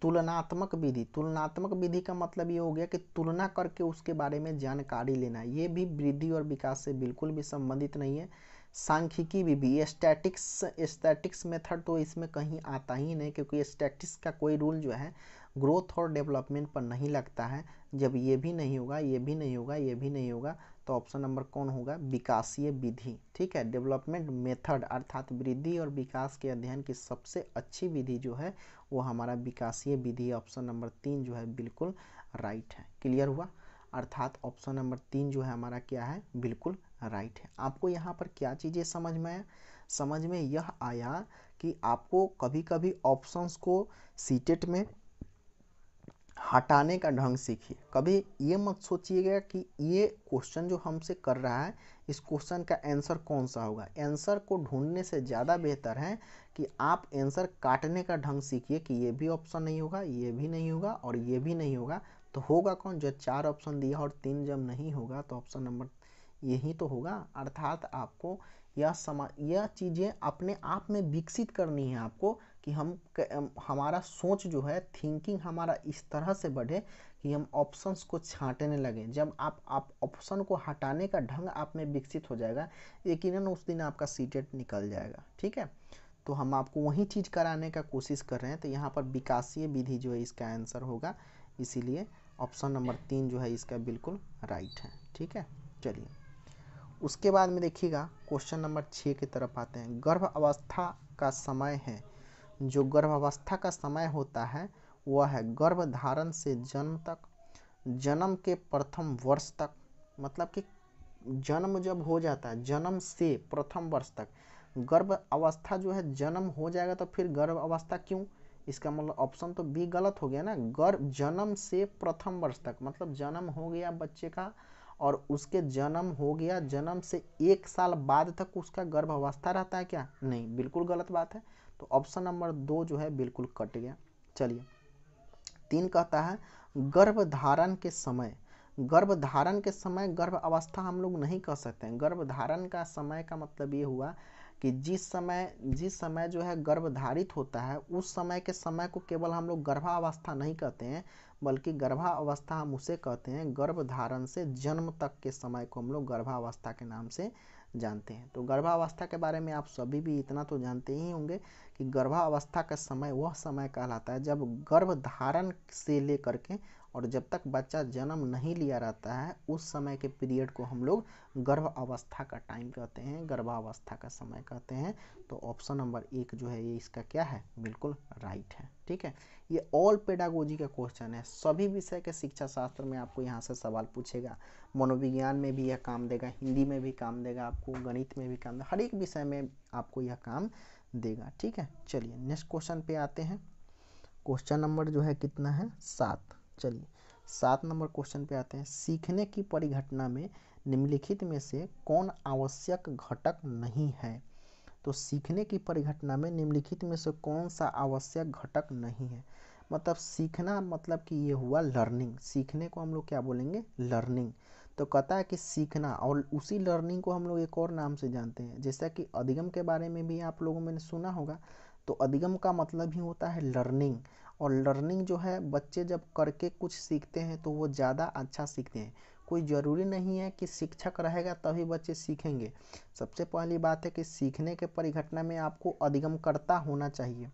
तुलनात्मक विधि तुलनात्मक विधि का मतलब ये हो गया कि तुलना करके उसके बारे में जानकारी लेना ये भी वृद्धि और विकास से बिल्कुल भी संबंधित नहीं है सांख्यिकी विधि स्टैटिक्स स्टैटिक्स मेथड तो इसमें कहीं आता ही नहीं क्योंकि स्टैटिक्स का कोई रूल जो है ग्रोथ और डेवलपमेंट पर नहीं लगता है जब ये भी नहीं होगा ये भी नहीं होगा ये भी नहीं होगा तो ऑप्शन नंबर कौन होगा विकासीय विधि ठीक है डेवलपमेंट मेथड अर्थात वृद्धि और विकास के अध्ययन की सबसे अच्छी विधि जो है वो हमारा विकासीय विधि ऑप्शन नंबर तीन जो है बिल्कुल राइट है क्लियर हुआ अर्थात ऑप्शन नंबर तीन जो है हमारा क्या है बिल्कुल राइट है आपको यहाँ पर क्या चीज़ें समझ में आया समझ में यह आया कि आपको कभी कभी ऑप्शंस को सीटेट e में हटाने का ढंग सीखिए कभी ये मत सोचिएगा कि ये क्वेश्चन जो हमसे कर रहा है इस क्वेश्चन का आंसर कौन सा होगा आंसर को ढूंढने से ज़्यादा बेहतर है कि आप आंसर काटने का ढंग सीखिए कि ये भी ऑप्शन नहीं होगा ये भी नहीं होगा और ये भी नहीं होगा तो होगा कौन जब चार ऑप्शन दिया और तीन जब नहीं होगा तो ऑप्शन नंबर यही तो होगा अर्थात आपको या समा यह चीज़ें अपने आप में विकसित करनी है आपको कि हम हमारा सोच जो है थिंकिंग हमारा इस तरह से बढ़े कि हम ऑप्शंस को छांटने लगें जब आप आप ऑप्शन को हटाने का ढंग आप में विकसित हो जाएगा यकीनन उस दिन आपका सीटेट निकल जाएगा ठीक है तो हम आपको वही चीज़ कराने का कोशिश कर रहे हैं तो यहाँ पर विकासीय विधि जो है इसका आंसर होगा इसीलिए ऑप्शन नंबर तीन जो है इसका बिल्कुल राइट है ठीक है चलिए उसके बाद में देखिएगा क्वेश्चन नंबर छः की तरफ आते हैं गर्भ अवस्था का समय है जो गर्भ अवस्था का समय होता है वह है गर्भ धारण से जन्म तक जन्म के प्रथम वर्ष तक मतलब कि जन्म जब हो जाता है जन्म से प्रथम वर्ष तक गर्भ अवस्था जो है जन्म हो जाएगा तो फिर गर्भ अवस्था क्यों इसका मतलब ऑप्शन तो बी गलत हो गया ना गर्भ जन्म से प्रथम वर्ष तक मतलब जन्म हो गया बच्चे का और उसके जन्म हो गया जन्म से एक साल बाद तक उसका गर्भावस्था रहता है क्या नहीं बिल्कुल गलत बात है तो ऑप्शन नंबर दो जो है बिल्कुल कट गया चलिए तीन कहता है गर्भ धारण के समय गर्भ धारण के समय गर्भ अवस्था हम लोग नहीं कह सकते हैं गर्भ धारण का समय का मतलब ये हुआ कि जिस समय जिस समय जो है गर्भधारित होता है उस समय के समय को केवल हम लोग गर्भावस्था नहीं कहते हैं बल्कि गर्भावस्था हम उसे कहते हैं गर्भ धारण से जन्म तक के समय को हम लोग गर्भावस्था के नाम से जानते हैं तो गर्भावस्था के बारे में आप सभी भी इतना तो जानते ही होंगे कि गर्भावस्था का समय वह समय कहलाता है जब गर्भ धारण से लेकर के और जब तक बच्चा जन्म नहीं लिया रहता है उस समय के पीरियड को हम लोग गर्भ अवस्था का टाइम कहते हैं गर्भावस्था का समय कहते हैं तो ऑप्शन नंबर एक जो है ये इसका क्या है बिल्कुल राइट है ठीक है ये ऑल पेडागोजी का क्वेश्चन है सभी विषय के शिक्षा शास्त्र में आपको यहाँ से सवाल पूछेगा मनोविज्ञान में भी यह काम देगा हिंदी में भी काम देगा आपको गणित में भी काम देगा हर एक विषय में आपको यह काम देगा ठीक है चलिए नेक्स्ट क्वेश्चन पे आते हैं क्वेश्चन नंबर जो है कितना है सात चलिए सात नंबर क्वेश्चन पे आते हैं सीखने की परिघटना में निम्नलिखित में से कौन आवश्यक घटक नहीं है तो सीखने की परिघटना में निम्नलिखित में से कौन सा आवश्यक घटक नहीं है मतलब सीखना मतलब कि ये हुआ लर्निंग सीखने को हम लोग क्या बोलेंगे लर्निंग तो कहता है कि सीखना और उसी लर्निंग को हम लोग एक और नाम से जानते हैं जैसा कि अधिगम के बारे में भी आप लोगों ने सुना होगा तो अधिगम का मतलब ही होता है लर्निंग और लर्निंग जो है बच्चे जब करके कुछ सीखते हैं तो वो ज़्यादा अच्छा सीखते हैं कोई ज़रूरी नहीं है कि शिक्षक रहेगा तभी बच्चे सीखेंगे सबसे पहली बात है कि सीखने के परिघटना में आपको अधिगमकर्ता होना चाहिए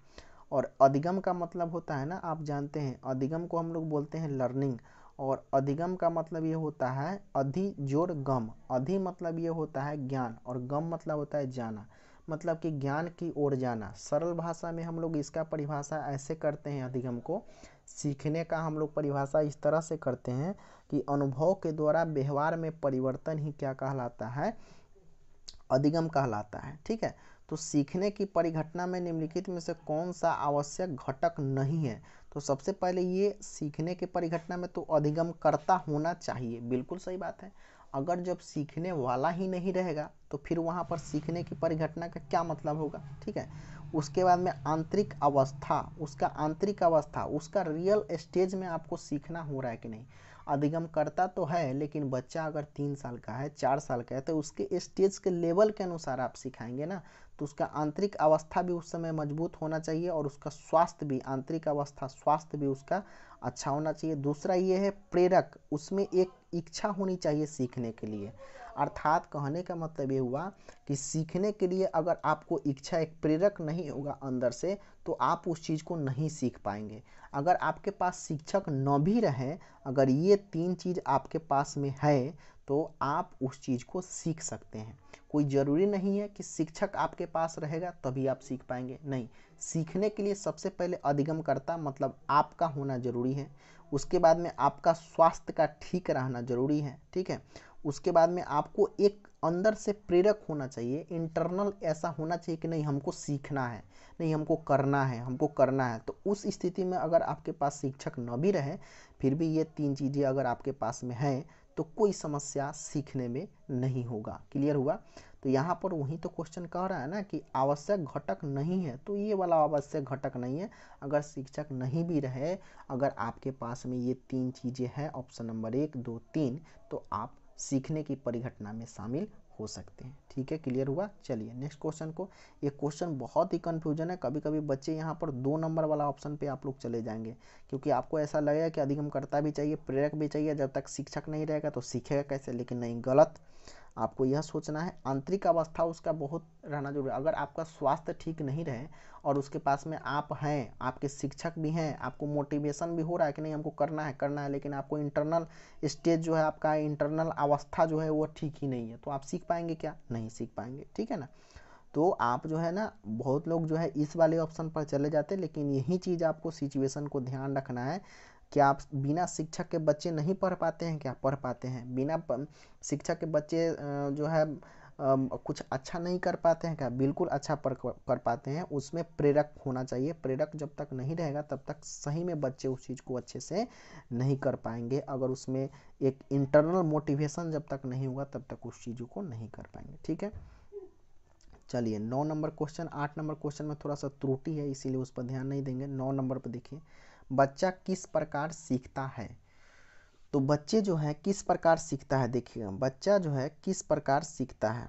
और अधिगम का मतलब होता है ना आप जानते हैं अधिगम को हम लोग बोलते हैं लर्निंग और अधिगम का मतलब ये होता है अधि जोर गम अधि मतलब ये होता है ज्ञान और गम मतलब होता है जाना मतलब कि ज्ञान की ओर जाना सरल भाषा में हम लोग इसका परिभाषा ऐसे करते हैं अधिगम को सीखने का हम लोग परिभाषा इस तरह से करते हैं कि अनुभव के द्वारा व्यवहार में परिवर्तन ही क्या कहलाता है अधिगम कहलाता है ठीक है तो सीखने की परिघटना में निम्नलिखित में से कौन सा आवश्यक घटक नहीं है तो सबसे पहले ये सीखने के परिघटना में तो अधिगम करता होना चाहिए बिल्कुल सही बात है अगर जब सीखने वाला ही नहीं रहेगा तो फिर वहाँ पर सीखने की परिघटना का क्या मतलब होगा ठीक है उसके बाद में आंतरिक अवस्था उसका आंतरिक अवस्था उसका रियल स्टेज में आपको सीखना हो रहा है कि नहीं अधिगम करता तो है लेकिन बच्चा अगर तीन साल का है चार साल का है तो उसके स्टेज के लेवल के अनुसार आप सिखाएंगे ना तो उसका आंतरिक अवस्था भी उस समय मजबूत होना चाहिए और उसका स्वास्थ्य भी आंतरिक अवस्था स्वास्थ्य भी उसका अच्छा होना चाहिए दूसरा ये है प्रेरक उसमें एक इच्छा होनी चाहिए सीखने के लिए अर्थात कहने का मतलब ये हुआ कि सीखने के लिए अगर आपको इच्छा एक प्रेरक नहीं होगा अंदर से तो आप उस चीज़ को नहीं सीख पाएंगे अगर आपके पास शिक्षक न भी रहें अगर ये तीन चीज़ आपके पास में है तो आप उस चीज़ को सीख सकते हैं कोई ज़रूरी नहीं है कि शिक्षक आपके पास रहेगा तभी आप सीख पाएंगे नहीं सीखने के लिए सबसे पहले अधिगम करता मतलब आपका होना ज़रूरी है उसके बाद में आपका स्वास्थ्य का ठीक रहना ज़रूरी है ठीक है उसके बाद में आपको एक अंदर से प्रेरक होना चाहिए इंटरनल ऐसा होना चाहिए कि नहीं हमको सीखना है नहीं हमको करना है हमको करना है तो उस स्थिति में अगर आपके पास शिक्षक न भी रहे फिर भी ये तीन चीज़ें अगर आपके पास में हैं तो कोई समस्या सीखने में नहीं होगा क्लियर हुआ तो यहाँ पर वही तो क्वेश्चन कह रहा है ना कि आवश्यक घटक नहीं है तो ये वाला आवश्यक घटक नहीं है अगर शिक्षक नहीं भी रहे अगर आपके पास में ये तीन चीज़ें हैं ऑप्शन नंबर एक दो तीन तो आप सीखने की परिघटना में शामिल हो सकते हैं ठीक है क्लियर हुआ चलिए नेक्स्ट क्वेश्चन को ये क्वेश्चन बहुत ही कन्फ्यूजन है कभी कभी बच्चे यहाँ पर दो नंबर वाला ऑप्शन पे आप लोग चले जाएंगे क्योंकि आपको ऐसा लगेगा कि अधिगम करता भी चाहिए प्रेरक भी चाहिए जब तक शिक्षक नहीं रहेगा तो सीखेगा कैसे लेकिन नहीं गलत आपको यह सोचना है आंतरिक अवस्था उसका बहुत रहना जरूरी है अगर आपका स्वास्थ्य ठीक नहीं रहे और उसके पास में आप हैं आपके शिक्षक भी हैं आपको मोटिवेशन भी हो रहा है कि नहीं हमको करना है करना है लेकिन आपको इंटरनल स्टेज जो है आपका इंटरनल अवस्था जो है वो ठीक ही नहीं है तो आप सीख पाएंगे क्या नहीं सीख पाएंगे ठीक है ना तो आप जो है ना बहुत लोग जो है इस वाले ऑप्शन पर चले जाते लेकिन यही चीज़ आपको सिचुएशन को ध्यान रखना है क्या आप बिना शिक्षक के बच्चे नहीं पढ़ पाते हैं क्या पढ़ पाते हैं बिना शिक्षक के बच्चे जो है कुछ अच्छा नहीं कर पाते हैं क्या बिल्कुल अच्छा कर पाते हैं उसमें प्रेरक होना चाहिए प्रेरक जब तक नहीं रहेगा तब तक सही में बच्चे उस चीज़ को अच्छे से नहीं कर पाएंगे अगर उसमें एक इंटरनल मोटिवेशन जब तक नहीं होगा तब तक उस चीज़ों को नहीं कर पाएंगे ठीक है चलिए नौ नंबर क्वेश्चन आठ नंबर क्वेश्चन में थोड़ा सा त्रुटि है इसीलिए उस पर ध्यान नहीं देंगे नौ नंबर पर देखिए बच्चा किस प्रकार सीखता है तो बच्चे जो है किस प्रकार सीखता है देखिए बच्चा जो है किस प्रकार सीखता है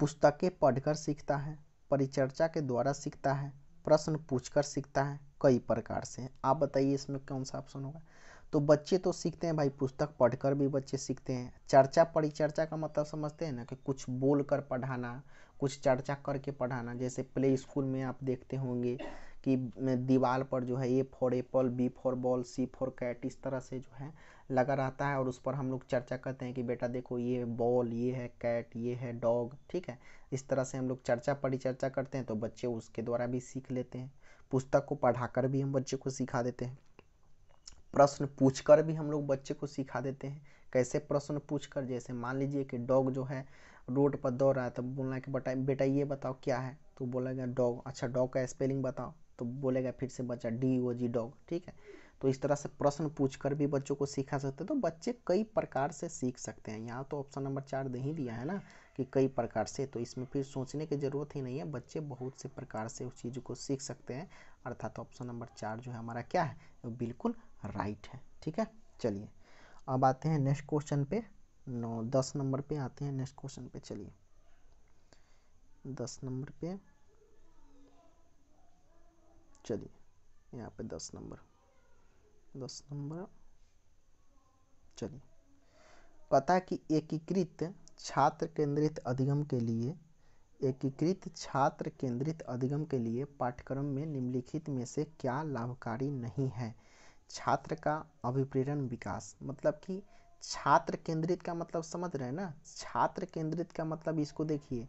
पुस्तकें पढ़कर सीखता है परिचर्चा के द्वारा सीखता है प्रश्न पूछकर सीखता है कई प्रकार से आप बताइए इसमें कौन सा ऑप्शन होगा तो बच्चे तो सीखते हैं भाई पुस्तक पढ़कर भी बच्चे सीखते हैं चर्चा परिचर्चा का मतलब समझते हैं ना कि कुछ बोल कर पढ़ाना कुछ चर्चा करके पढ़ाना जैसे प्ले स्कूल में आप देखते होंगे कि दीवार पर जो है A for apple B for ball C for cat इस तरह से जो है लगा रहता है और उस पर हम लोग चर्चा करते हैं कि बेटा देखो ये बॉल ये है कैट ये है डॉग ठीक है इस तरह से हम लोग चर्चा परिचर्चा करते हैं तो बच्चे उसके द्वारा भी सीख लेते हैं पुस्तक को पढ़ाकर भी हम बच्चे को सिखा देते हैं प्रश्न पूछकर भी हम लोग बच्चे को सिखा देते हैं कैसे प्रश्न पूछकर जैसे मान लीजिए कि डॉग जो है रोड पर दौड़ रहा है तो बोलना है कि बेटा बेटा ये बताओ क्या है तो बोला गया डॉग अच्छा डॉग का स्पेलिंग बताओ तो बोलेगा फिर से बच्चा डी ओ जी डॉग ठीक है तो इस तरह से प्रश्न पूछकर भी बच्चों को सिखा सकते हैं तो बच्चे कई प्रकार से सीख सकते हैं यहाँ तो ऑप्शन नंबर चार दे ही दिया है ना कि कई प्रकार से तो इसमें फिर सोचने की ज़रूरत ही नहीं है बच्चे बहुत से प्रकार से उस चीज़ को सीख सकते हैं अर्थात ऑप्शन नंबर चार जो है हमारा क्या है वो बिल्कुल राइट है ठीक है चलिए अब आते हैं नेक्स्ट क्वेश्चन पे नौ दस नंबर पे आते हैं नेक्स्ट क्वेश्चन पे चलिए दस नंबर पे चलिए यहाँ पे दस नंबर दस नंबर चलिए कथा कि एकीकृत छात्र केंद्रित अधिगम के लिए एकीकृत छात्र केंद्रित अधिगम के लिए पाठ्यक्रम में निम्नलिखित में से क्या लाभकारी नहीं है छात्र का अभिप्रेरण विकास मतलब कि छात्र केंद्रित का मतलब समझ रहे हैं ना छात्र केंद्रित का मतलब इसको देखिए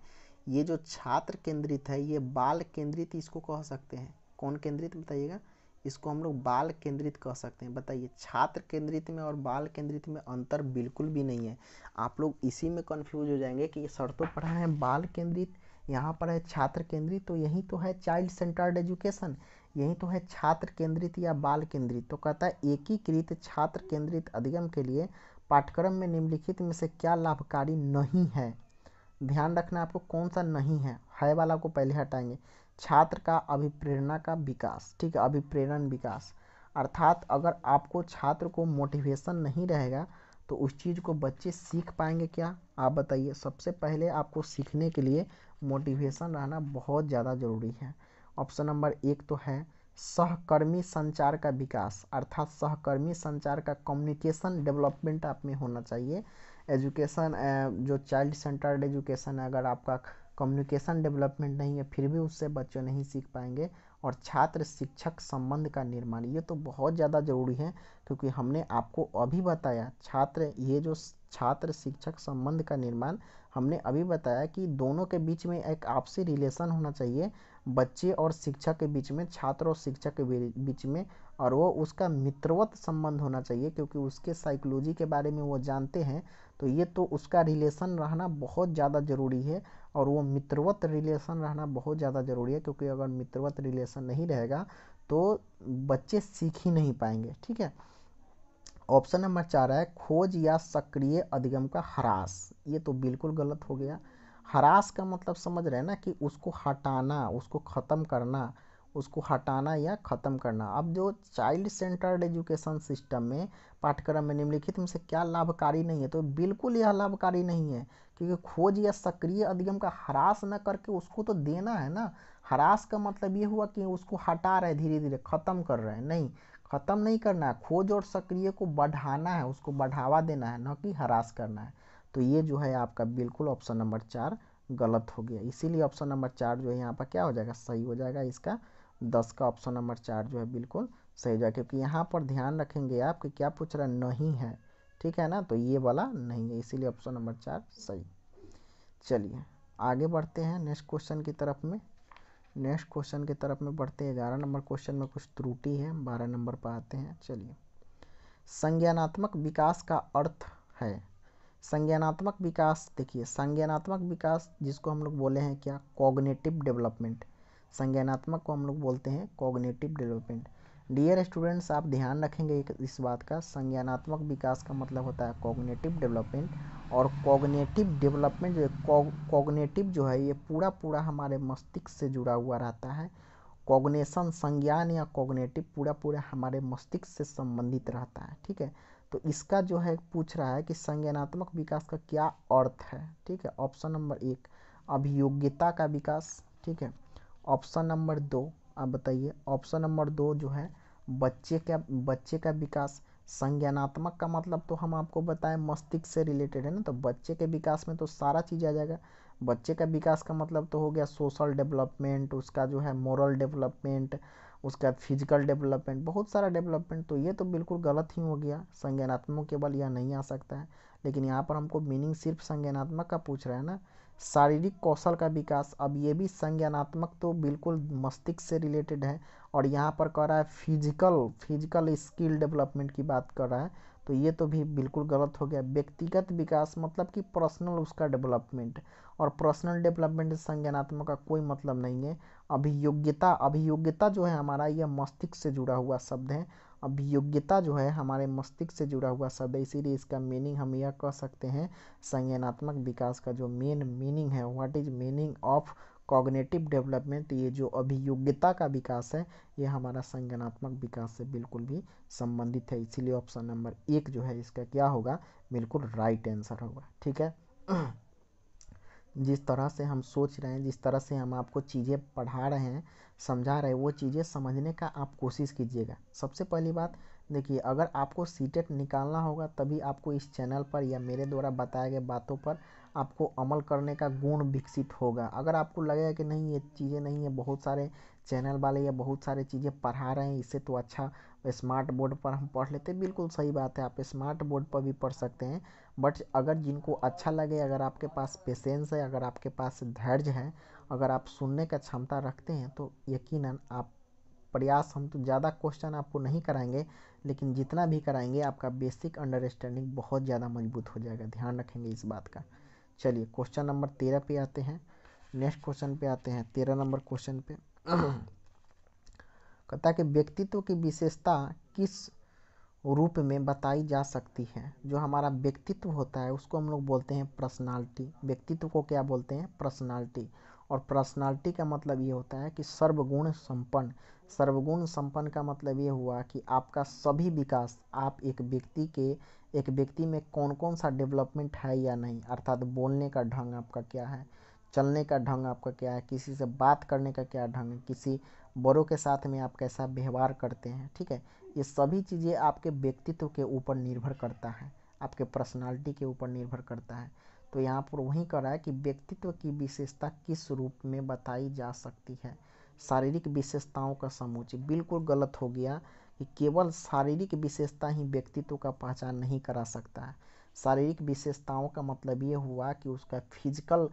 ये जो छात्र केंद्रित है ये बाल केंद्रित इसको कह सकते हैं कौन केंद्रित बताइएगा इसको हम लोग बाल केंद्रित कह सकते हैं बताइए छात्र केंद्रित में और बाल केंद्रित में अंतर बिल्कुल भी नहीं है आप लोग इसी में कन्फ्यूज हो जाएंगे कि सर तो पढ़ा है बाल केंद्रित यहाँ पर है छात्र केंद्रित तो यही तो है चाइल्ड सेंटर्ड एजुकेशन यही तो है छात्र केंद्रित या बाल केंद्रित तो कहता है एकीकृत छात्र केंद्रित अधिगम के लिए पाठ्यक्रम में निम्नलिखित में से क्या लाभकारी नहीं है ध्यान रखना आपको कौन सा नहीं है है वाला को पहले हटाएंगे छात्र का अभिप्रेरणा का विकास ठीक है अभिप्रेरण विकास अर्थात अगर आपको छात्र को मोटिवेशन नहीं रहेगा तो उस चीज़ को बच्चे सीख पाएंगे क्या आप बताइए सबसे पहले आपको सीखने के लिए मोटिवेशन रहना बहुत ज़्यादा ज़रूरी है ऑप्शन नंबर एक तो है सहकर्मी संचार का विकास अर्थात सहकर्मी संचार का कम्युनिकेशन डेवलपमेंट आप में होना चाहिए एजुकेशन जो चाइल्ड सेंटर्ड एजुकेशन है अगर आपका कम्युनिकेशन डेवलपमेंट नहीं है फिर भी उससे बच्चे नहीं सीख पाएंगे और छात्र शिक्षक संबंध का निर्माण ये तो बहुत ज़्यादा ज़रूरी है क्योंकि हमने आपको अभी बताया छात्र ये जो छात्र शिक्षक संबंध का निर्माण हमने अभी बताया कि दोनों के बीच में एक आपसी रिलेशन होना चाहिए बच्चे और शिक्षक के बीच में छात्र और शिक्षक के बीच में और वो उसका मित्रवत संबंध होना चाहिए क्योंकि उसके साइकोलॉजी के बारे में वो जानते हैं तो ये तो उसका रिलेशन रहना बहुत ज़्यादा ज़रूरी है और वो मित्रवत रिलेशन रहना बहुत ज़्यादा ज़रूरी है क्योंकि अगर मित्रवत रिलेशन नहीं रहेगा तो बच्चे सीख ही नहीं पाएंगे ठीक है ऑप्शन नंबर चार है खोज या सक्रिय अधिगम का हरास ये तो बिल्कुल गलत हो गया हरास का मतलब समझ रहे हैं ना कि उसको हटाना उसको ख़त्म करना उसको हटाना या ख़त्म करना अब जो चाइल्ड सेंटर्ड एजुकेशन सिस्टम में पाठ्यक्रम में निम्नलिखित में से क्या लाभकारी नहीं है तो बिल्कुल यह लाभकारी नहीं है क्योंकि खोज या सक्रिय अधिगम का ह्रास न करके उसको तो देना है ना ह्रास का मतलब ये हुआ कि उसको हटा रहे धीरे धीरे ख़त्म कर रहे हैं नहीं ख़त्म नहीं करना है खोज और सक्रिय को बढ़ाना है उसको बढ़ावा देना है न कि ह्रास करना है तो ये जो है आपका बिल्कुल ऑप्शन नंबर चार गलत हो गया इसीलिए ऑप्शन नंबर चार जो है यहाँ पर क्या हो जाएगा सही हो जाएगा इसका दस का ऑप्शन नंबर चार जो है बिल्कुल सही हो जाएगा क्योंकि यहाँ पर ध्यान रखेंगे आप कि क्या पूछ रहा नहीं है ठीक है ना तो ये वाला नहीं है इसीलिए ऑप्शन नंबर चार सही चलिए आगे बढ़ते हैं नेक्स्ट क्वेश्चन की तरफ में नेक्स्ट क्वेश्चन की तरफ में बढ़ते हैं ग्यारह नंबर क्वेश्चन में कुछ त्रुटि है बारह नंबर पर आते हैं चलिए संज्ञानात्मक विकास का अर्थ है संज्ञानात्मक विकास देखिए संज्ञानात्मक विकास जिसको हम लोग बोले हैं क्या कॉग्नेटिव डेवलपमेंट संज्ञानात्मक को हम लोग बोलते हैं कॉग्नेटिव डेवलपमेंट डियर स्टूडेंट्स आप ध्यान रखेंगे इस बात का संज्ञानात्मक विकास का मतलब होता है कॉग्नेटिव डेवलपमेंट और कॉग्नेटिव डेवलपमेंट जो है कॉग्नेटिव जो है ये पूरा पूरा हमारे मस्तिष्क से जुड़ा हुआ रहता है कॉग्नेशन संज्ञान या कॉग्नेटिव पूरा पूरा हमारे मस्तिष्क से संबंधित रहता है ठीक है तो इसका जो है पूछ रहा है कि संज्ञानात्मक विकास का क्या अर्थ है ठीक है ऑप्शन नंबर एक अभियोग्यता का विकास ठीक है ऑप्शन नंबर दो आप बताइए ऑप्शन नंबर दो जो है बच्चे का बच्चे का विकास संज्ञानात्मक का मतलब तो हम आपको बताएं मस्तिष्क से रिलेटेड है ना तो बच्चे के विकास में तो सारा चीज़ आ जाएगा बच्चे का विकास का मतलब तो हो गया सोशल डेवलपमेंट उसका जो है मॉरल डेवलपमेंट उसका फिजिकल डेवलपमेंट बहुत सारा डेवलपमेंट तो ये तो बिल्कुल गलत ही हो गया संज्ञानात्मक केवल यह नहीं आ सकता है लेकिन यहाँ पर हमको मीनिंग सिर्फ संज्ञानात्मक का पूछ रहा है ना शारीरिक कौशल का विकास अब ये भी संज्ञानात्मक तो बिल्कुल मस्तिष्क से रिलेटेड है और यहाँ पर कह रहा है फिजिकल फिजिकल स्किल डेवलपमेंट की बात कर रहा है तो ये तो भी बिल्कुल गलत हो गया व्यक्तिगत विकास मतलब कि पर्सनल उसका डेवलपमेंट और पर्सनल डेवलपमेंट संज्ञानात्मक का कोई मतलब नहीं है अभियोग्यता अभियोग्यता जो है हमारा यह मस्तिष्क से जुड़ा हुआ शब्द है अभियोग्यता जो है हमारे मस्तिष्क से जुड़ा हुआ शब्द है इसीलिए इसका मीनिंग हम यह कह सकते हैं संज्ञानात्मक विकास का जो मेन मीनिंग है what is meaning of cognitive development ये जो अभियोग्यता का विकास है ये हमारा संज्ञानात्मक विकास से बिल्कुल भी संबंधित है इसीलिए ऑप्शन नंबर एक जो है इसका क्या होगा बिल्कुल राइट आंसर होगा ठीक है [clears throat] जिस तरह से हम सोच रहे हैं जिस तरह से हम आपको चीज़ें पढ़ा रहे हैं समझा रहे वो चीज़ें समझने का आप कोशिश कीजिएगा सबसे पहली बात देखिए अगर आपको सी e निकालना होगा तभी आपको इस चैनल पर या मेरे द्वारा बताए गए बातों पर आपको अमल करने का गुण विकसित होगा अगर आपको लगेगा कि नहीं ये चीज़ें नहीं है बहुत सारे चैनल वाले या बहुत सारे चीज़ें पढ़ा रहे हैं इससे तो अच्छा स्मार्ट बोर्ड पर हम पढ़ लेते बिल्कुल सही बात है आप स्मार्ट बोर्ड पर भी पढ़ सकते हैं बट अगर जिनको अच्छा लगे अगर आपके पास पेशेंस है अगर आपके पास धैर्य है अगर आप सुनने का क्षमता रखते हैं तो यकीनन आप प्रयास हम तो ज़्यादा क्वेश्चन आपको नहीं कराएंगे लेकिन जितना भी कराएंगे आपका बेसिक अंडरस्टैंडिंग बहुत ज़्यादा मजबूत हो जाएगा ध्यान रखेंगे इस बात का चलिए क्वेश्चन नंबर तेरह पे आते हैं नेक्स्ट क्वेश्चन पे आते हैं तेरह नंबर क्वेश्चन पे कहता है कि व्यक्तित्व की विशेषता किस रूप में बताई जा सकती है जो हमारा व्यक्तित्व होता है उसको हम लोग बोलते हैं पर्सनालिटी व्यक्तित्व को क्या बोलते हैं पर्सनालिटी और पर्सनालिटी का मतलब ये होता है कि सर्वगुण संपन्न सर्वगुण संपन्न का मतलब ये हुआ कि आपका सभी विकास आप एक व्यक्ति के एक व्यक्ति में कौन कौन सा डेवलपमेंट है या नहीं अर्थात बोलने का ढंग आपका क्या है चलने का ढंग आपका क्या है किसी से बात करने का क्या ढंग है किसी बड़ों के साथ में आप कैसा व्यवहार करते हैं ठीक है ये सभी चीज़ें आपके व्यक्तित्व के ऊपर निर्भर करता है आपके पर्सनालिटी के ऊपर निर्भर करता है तो यहाँ पर वही कर रहा है कि व्यक्तित्व की विशेषता किस रूप में बताई जा सकती है शारीरिक विशेषताओं का समूचे बिल्कुल गलत हो गया कि केवल शारीरिक विशेषता ही व्यक्तित्व का पहचान नहीं करा सकता है शारीरिक विशेषताओं का मतलब ये हुआ कि उसका फिजिकल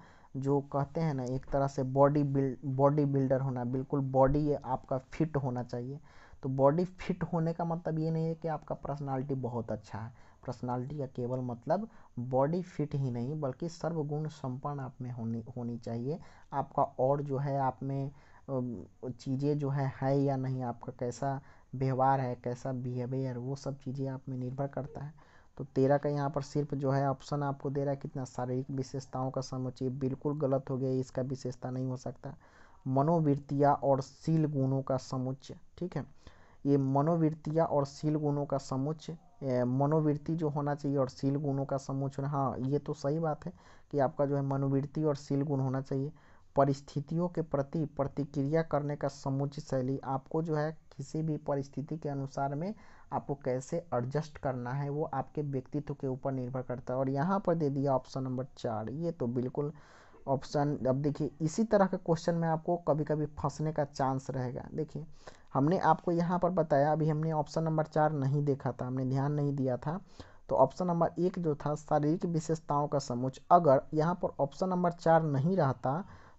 जो कहते हैं ना एक तरह से बॉडी बिल्ड बॉडी बिल्डर होना बिल्कुल बॉडी आपका फिट होना चाहिए तो बॉडी फिट होने का मतलब ये नहीं है कि आपका पर्सनालिटी बहुत अच्छा है पर्सनालिटी का केवल मतलब बॉडी फिट ही नहीं बल्कि सर्वगुण संपन्न आप में होनी होनी चाहिए आपका और जो है आप में चीज़ें जो है है या नहीं आपका कैसा व्यवहार है कैसा बिहेवियर वो सब चीज़ें आप में निर्भर करता है तो तेरह का यहाँ पर सिर्फ जो है ऑप्शन आपको दे रहा है कितना शारीरिक विशेषताओं का समुचय बिल्कुल गलत हो गया इसका विशेषता नहीं हो सकता मनोवृत्तियाँ और शील गुणों का समुच्चय ठीक है ये मनोवृत्तियाँ और शील गुणों का समुच्चय मनोवृत्ति जो होना चाहिए और शील गुणों का समुच्चय हाँ ये तो सही बात है कि आपका जो है मनोवृत्ति और शील गुण होना चाहिए परिस्थितियों के प्रति प्रतिक्रिया करने का समुच्च शैली आपको जो है किसी भी परिस्थिति के अनुसार में आपको कैसे एडजस्ट करना है वो आपके व्यक्तित्व के ऊपर निर्भर करता है और यहाँ पर दे दिया ऑप्शन नंबर चार ये तो बिल्कुल ऑप्शन अब देखिए इसी तरह के क्वेश्चन में आपको कभी कभी फंसने का चांस रहेगा देखिए हमने आपको यहाँ पर बताया अभी हमने ऑप्शन नंबर चार नहीं देखा था हमने ध्यान नहीं दिया था तो ऑप्शन नंबर एक जो था शारीरिक विशेषताओं का समूच अगर यहाँ पर ऑप्शन नंबर चार नहीं रहता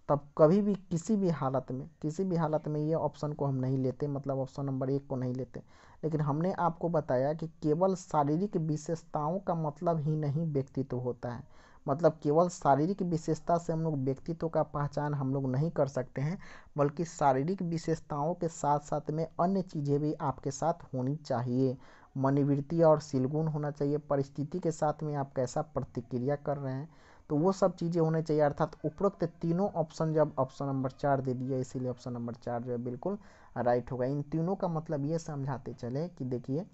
तब कभी भी किसी भी हालत में किसी भी हालत में ये ऑप्शन को हम नहीं लेते मतलब ऑप्शन नंबर एक को नहीं लेते लेकिन हमने आपको बताया कि केवल शारीरिक विशेषताओं का मतलब ही नहीं व्यक्तित्व होता है मतलब केवल शारीरिक विशेषता से हम लोग व्यक्तित्व का पहचान हम लोग नहीं कर सकते हैं बल्कि शारीरिक विशेषताओं के साथ साथ में अन्य चीज़ें भी आपके साथ होनी चाहिए मनोवृत्ति और सिलगुण होना चाहिए परिस्थिति के साथ में आप कैसा प्रतिक्रिया कर रहे हैं तो वो सब चीज़ें होने चाहिए अर्थात उपरोक्त तीनों ऑप्शन जब ऑप्शन नंबर चार दे दिया इसीलिए ऑप्शन नंबर चार जो है बिल्कुल राइट होगा इन तीनों का मतलब ये समझाते चले कि देखिए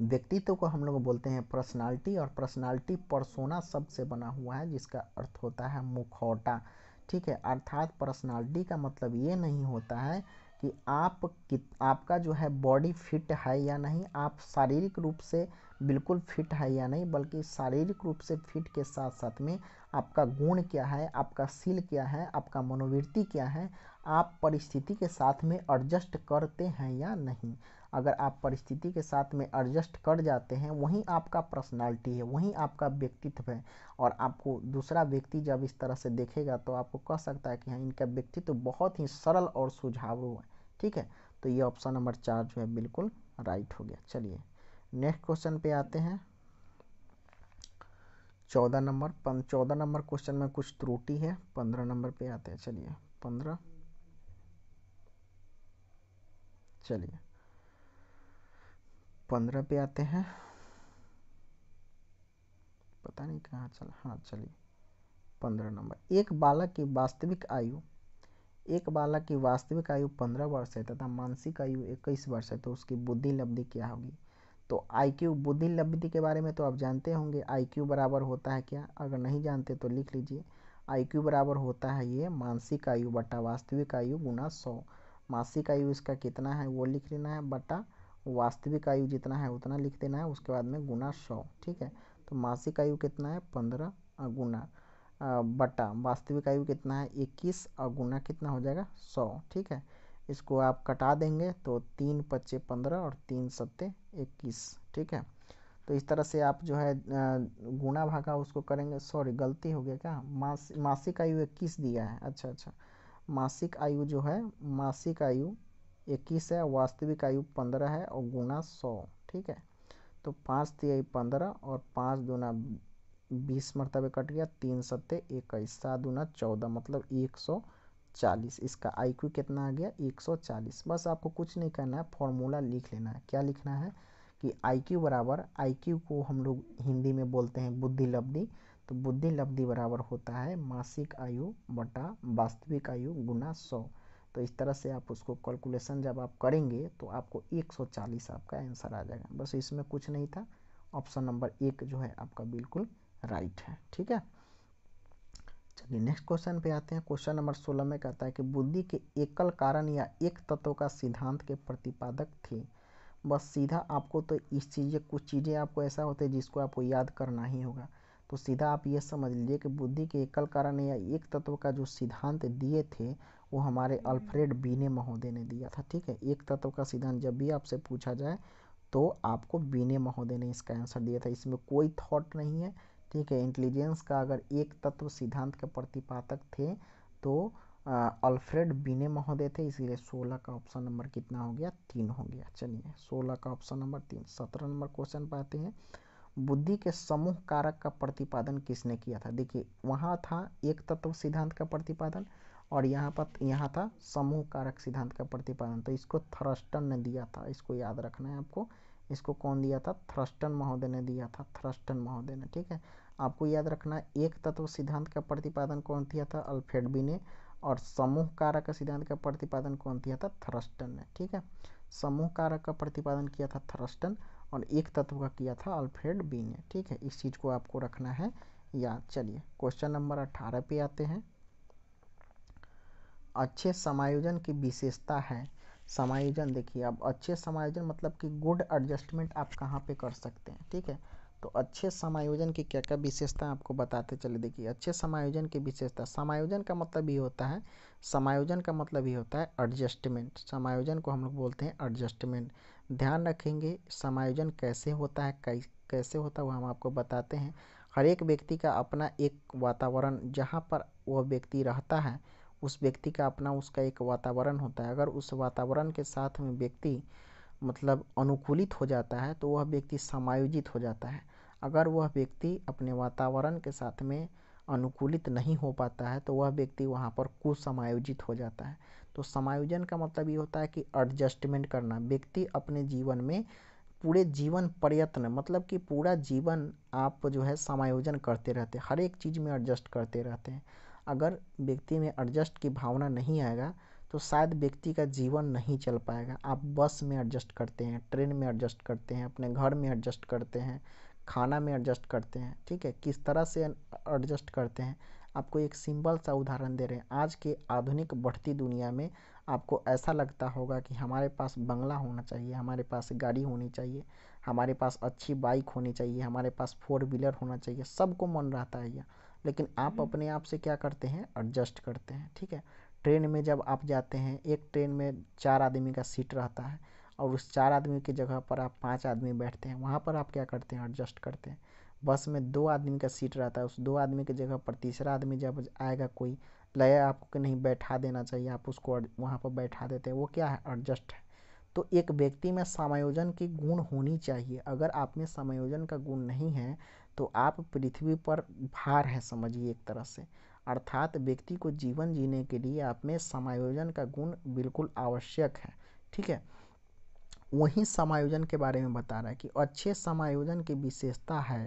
व्यक्तित्व को हम लोग बोलते हैं पर्सनालिटी और पर्सनालिटी परसोना शब्द से बना हुआ है जिसका अर्थ होता है मुखौटा ठीक है अर्थात पर्सनालिटी का मतलब ये नहीं होता है कि आप कित आपका जो है बॉडी फिट है या नहीं आप शारीरिक रूप से बिल्कुल फिट है या नहीं बल्कि शारीरिक रूप से फिट के साथ साथ में आपका गुण क्या है आपका सील क्या है आपका मनोवृत्ति क्या है आप परिस्थिति के साथ में एडजस्ट करते हैं या नहीं अगर आप परिस्थिति के साथ में एडजस्ट कर जाते हैं वहीं आपका पर्सनालिटी है वहीं आपका व्यक्तित्व है और आपको दूसरा व्यक्ति जब इस तरह से देखेगा तो आपको कह सकता है कि हाँ इनका व्यक्तित्व बहुत ही सरल और सुझाव है ठीक है तो ये ऑप्शन नंबर चार जो है बिल्कुल राइट हो गया चलिए नेक्स्ट क्वेश्चन पे आते हैं चौदह नंबर चौदह नंबर क्वेश्चन में कुछ त्रुटि है पंद्रह नंबर पे आते हैं चलिए पंद्रह चलिए पंद्रह पे आते हैं पता नहीं कहाँ चल हाँ चलिए पंद्रह नंबर एक बालक की वास्तविक आयु एक बालक की वास्तविक आयु पंद्रह वर्ष है तथा मानसिक आयु इक्कीस वर्ष है तो उसकी बुद्धि लब्धि क्या होगी तो आई क्यू बुद्धि लब्धि के बारे में तो आप जानते होंगे आई क्यू बराबर होता है क्या अगर नहीं जानते तो लिख लीजिए आई क्यू बराबर होता है ये मानसिक आयु बटा वास्तविक आयु गुना सौ मासिक आयु इसका कितना है वो लिख लेना है बटा वास्तविक आयु जितना है उतना लिख देना है उसके बाद में गुना सौ ठीक है तो मासिक आयु कितना है पंद्रह गुना बटा वास्तविक आयु कितना है इक्कीस और गुना कितना हो जाएगा सौ ठीक है इसको आप कटा देंगे तो तीन पच्चे पंद्रह और तीन सत्ते इक्कीस ठीक है तो इस तरह से आप जो है गुना भागा उसको करेंगे सॉरी गलती हो गया क्या मास मासिक आयु इक्कीस दिया है अच्छा अच्छा मासिक आयु जो है मासिक आयु इक्कीस है वास्तविक आयु पंद्रह है और गुना सौ ठीक है तो पाँच तिहाई पंद्रह और पाँच दूना बीस मरतबे कट गया तीन सत्य इक्कीस सात दूना चौदह मतलब एक सौ चालीस इसका आई क्यू कितना आ गया एक सौ चालीस बस आपको कुछ नहीं करना है फॉर्मूला लिख लेना है क्या लिखना है कि आई क्यू बराबर आई क्यू को हम लोग हिंदी में बोलते हैं बुद्धि लब्धि तो बुद्धि लब्धि बराबर होता है मासिक आयु बटा वास्तविक आयु गुना सौ तो इस तरह से आप उसको कैलकुलेशन जब आप करेंगे तो आपको 140 आपका आंसर आ जाएगा बस इसमें कुछ नहीं था ऑप्शन नंबर एक जो है आपका बिल्कुल राइट है ठीक है चलिए नेक्स्ट क्वेश्चन पे आते हैं क्वेश्चन नंबर सोलह में कहता है कि बुद्धि के एकल कारण या एक तत्व का सिद्धांत के प्रतिपादक थे बस सीधा आपको तो इस चीज़ें कुछ चीज़ें आपको ऐसा होते हैं जिसको आपको याद करना ही होगा तो सीधा आप ये समझ लीजिए कि बुद्धि के एकल कारण या एक तत्व का जो सिद्धांत दिए थे वो हमारे हम्म। अल्फ्रेड बीने महोदय ने दिया था ठीक है एक तत्व का सिद्धांत जब भी आपसे पूछा जाए तो आपको बीने महोदय ने इसका आंसर दिया था इसमें कोई थॉट नहीं है ठीक है इंटेलिजेंस का अगर एक तत्व सिद्धांत के प्रतिपादक थे तो अल्फ्रेड बीने महोदय थे इसलिए सोलह का ऑप्शन नंबर कितना हो गया तीन हो गया चलिए सोलह का ऑप्शन नंबर तीन सत्रह नंबर क्वेश्चन पाते हैं बुद्धि के समूह कारक का प्रतिपादन किसने किया था देखिए वहाँ था एक तत्व सिद्धांत का प्रतिपादन और यहाँ पर यहाँ था समूह कारक सिद्धांत का प्रतिपादन तो इसको थ्रस्टन ने दिया था इसको याद रखना है आपको इसको कौन दिया था थ्रस्टन महोदय ने दिया था थ्रस्टन महोदय ने ठीक है आपको याद रखना है एक तत्व सिद्धांत का प्रतिपादन कौन दिया था अल्फेडबी ने और समूह कारक का सिद्धांत का प्रतिपादन कौन दिया था थ्रस्टन ने ठीक है समूह कारक का प्रतिपादन किया था थ्रस्टन और एक तत्व का किया था अल्फ्रेड बी ने ठीक है इस चीज़ को आपको रखना है या चलिए क्वेश्चन नंबर अट्ठारह पे आते हैं अच्छे समायोजन की विशेषता है समायोजन देखिए अब अच्छे समायोजन मतलब कि गुड एडजस्टमेंट आप कहाँ पे कर सकते हैं ठीक है तो अच्छे समायोजन की क्या क्या विशेषता आपको बताते चले देखिए अच्छे समायोजन की विशेषता समायोजन का मतलब ये होता है समायोजन का मतलब ये होता है एडजस्टमेंट समायोजन को हम लोग बोलते हैं एडजस्टमेंट ध्यान रखेंगे समायोजन कैसे होता है कै, कैसे होता है वो हम आपको बताते हैं हर एक व्यक्ति का अपना एक वातावरण जहाँ पर वह व्यक्ति रहता है उस व्यक्ति का अपना उसका एक वातावरण होता है अगर उस वातावरण के साथ में व्यक्ति मतलब अनुकूलित हो जाता है तो वह व्यक्ति समायोजित हो जाता है अगर वह व्यक्ति अपने वातावरण के साथ में अनुकूलित नहीं हो पाता है तो वह व्यक्ति वहाँ पर कुसमायोजित हो जाता है तो समायोजन का मतलब ये होता है कि एडजस्टमेंट करना व्यक्ति अपने जीवन में पूरे जीवन प्रयत्न मतलब कि पूरा जीवन आप जो है समायोजन करते रहते हर एक चीज़ में एडजस्ट करते रहते हैं अगर व्यक्ति में एडजस्ट की भावना नहीं आएगा तो शायद व्यक्ति का जीवन नहीं चल पाएगा आप बस में एडजस्ट करते हैं ट्रेन में एडजस्ट करते हैं अपने घर में एडजस्ट करते हैं खाना में एडजस्ट करते हैं ठीक है किस तरह से एडजस्ट करते हैं आपको एक सिंपल सा उदाहरण दे रहे हैं आज के आधुनिक बढ़ती दुनिया में आपको ऐसा लगता होगा कि हमारे पास बंगला होना चाहिए हमारे पास गाड़ी होनी चाहिए हमारे पास अच्छी बाइक होनी चाहिए हमारे पास फोर व्हीलर होना चाहिए सबको मन रहता है यह लेकिन आप हम्म। अपने आप से क्या करते हैं एडजस्ट करते हैं ठीक है ट्रेन में जब आप जाते हैं एक ट्रेन में चार आदमी का सीट रहता है और उस चार आदमी की जगह पर आप पाँच आदमी बैठते हैं वहाँ पर आप क्या करते हैं एडजस्ट करते हैं बस में दो आदमी का सीट रहता है उस दो आदमी की जगह पर तीसरा आदमी जब आएगा कोई लय आपको कि नहीं बैठा देना चाहिए आप उसको वहाँ पर बैठा देते हैं वो क्या है एडजस्ट है तो एक व्यक्ति में समायोजन की गुण होनी चाहिए अगर आप में समायोजन का गुण नहीं है तो आप पृथ्वी पर भार हैं समझिए एक तरह से अर्थात व्यक्ति को जीवन जीने के लिए आप में समायोजन का गुण बिल्कुल आवश्यक है ठीक है वही समायोजन के बारे में बता रहा है कि अच्छे समायोजन की विशेषता है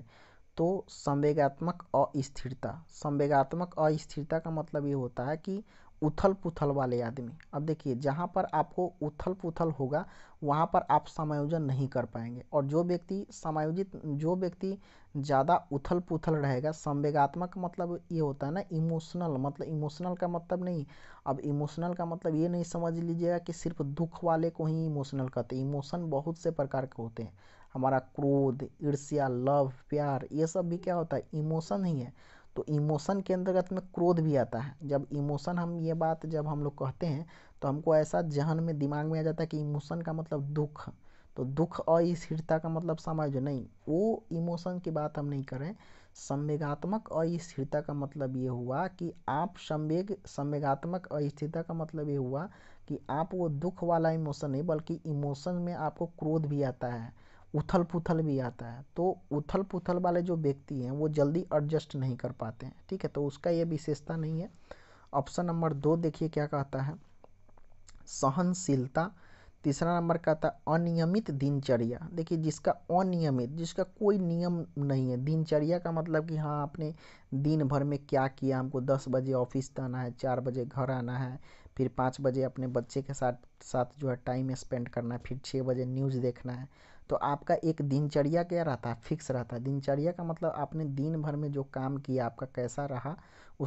तो संवेगात्मक अस्थिरता संवेगात्मक अस्थिरता का मतलब ये होता है कि उथल पुथल वाले आदमी अब देखिए जहाँ पर आपको उथल पुथल होगा वहाँ पर आप समायोजन नहीं कर पाएंगे और जो व्यक्ति समायोजित जो व्यक्ति ज़्यादा उथल पुथल रहेगा संवेगात्मक मतलब ये होता है ना इमोशनल मतलब इमोशनल का मतलब नहीं अब इमोशनल का मतलब ये नहीं समझ लीजिएगा कि सिर्फ दुख वाले को ही इमोशनल कहते हैं इमोशन बहुत से प्रकार के होते हैं हमारा क्रोध ईर्ष्या लव प्यार ये सब भी क्या होता है इमोशन ही है तो इमोशन के अंतर्गत में क्रोध भी आता है जब इमोशन हम ये बात जब हम लोग कहते हैं तो हमको ऐसा जहन में दिमाग में आ जाता है कि इमोशन का मतलब दुख तो दुख अस्थिरता का मतलब समझ नहीं वो इमोशन की बात हम नहीं करें संवेगात्मक अस्थिरता का मतलब ये हुआ कि आप संवेग संवेगात्मक अस्थिरता का मतलब ये हुआ कि आप वो दुख वाला इमोशन नहीं बल्कि इमोशन में आपको क्रोध भी आता है उथल पुथल भी आता है तो उथल पुथल वाले जो व्यक्ति हैं वो जल्दी एडजस्ट नहीं कर पाते हैं ठीक है तो उसका ये विशेषता नहीं है ऑप्शन नंबर दो देखिए क्या कहता है सहनशीलता तीसरा नंबर का था अनियमित दिनचर्या देखिए जिसका अनियमित जिसका कोई नियम नहीं है दिनचर्या का मतलब कि हाँ आपने दिन भर में क्या किया हमको दस बजे ऑफिस जाना है चार बजे घर आना है फिर पाँच बजे अपने बच्चे के साथ साथ जो है टाइम स्पेंड करना है फिर छः बजे न्यूज़ देखना है तो आपका एक दिनचर्या क्या रहता है फिक्स रहता है दिनचर्या का मतलब आपने दिन भर में जो काम किया आपका कैसा रहा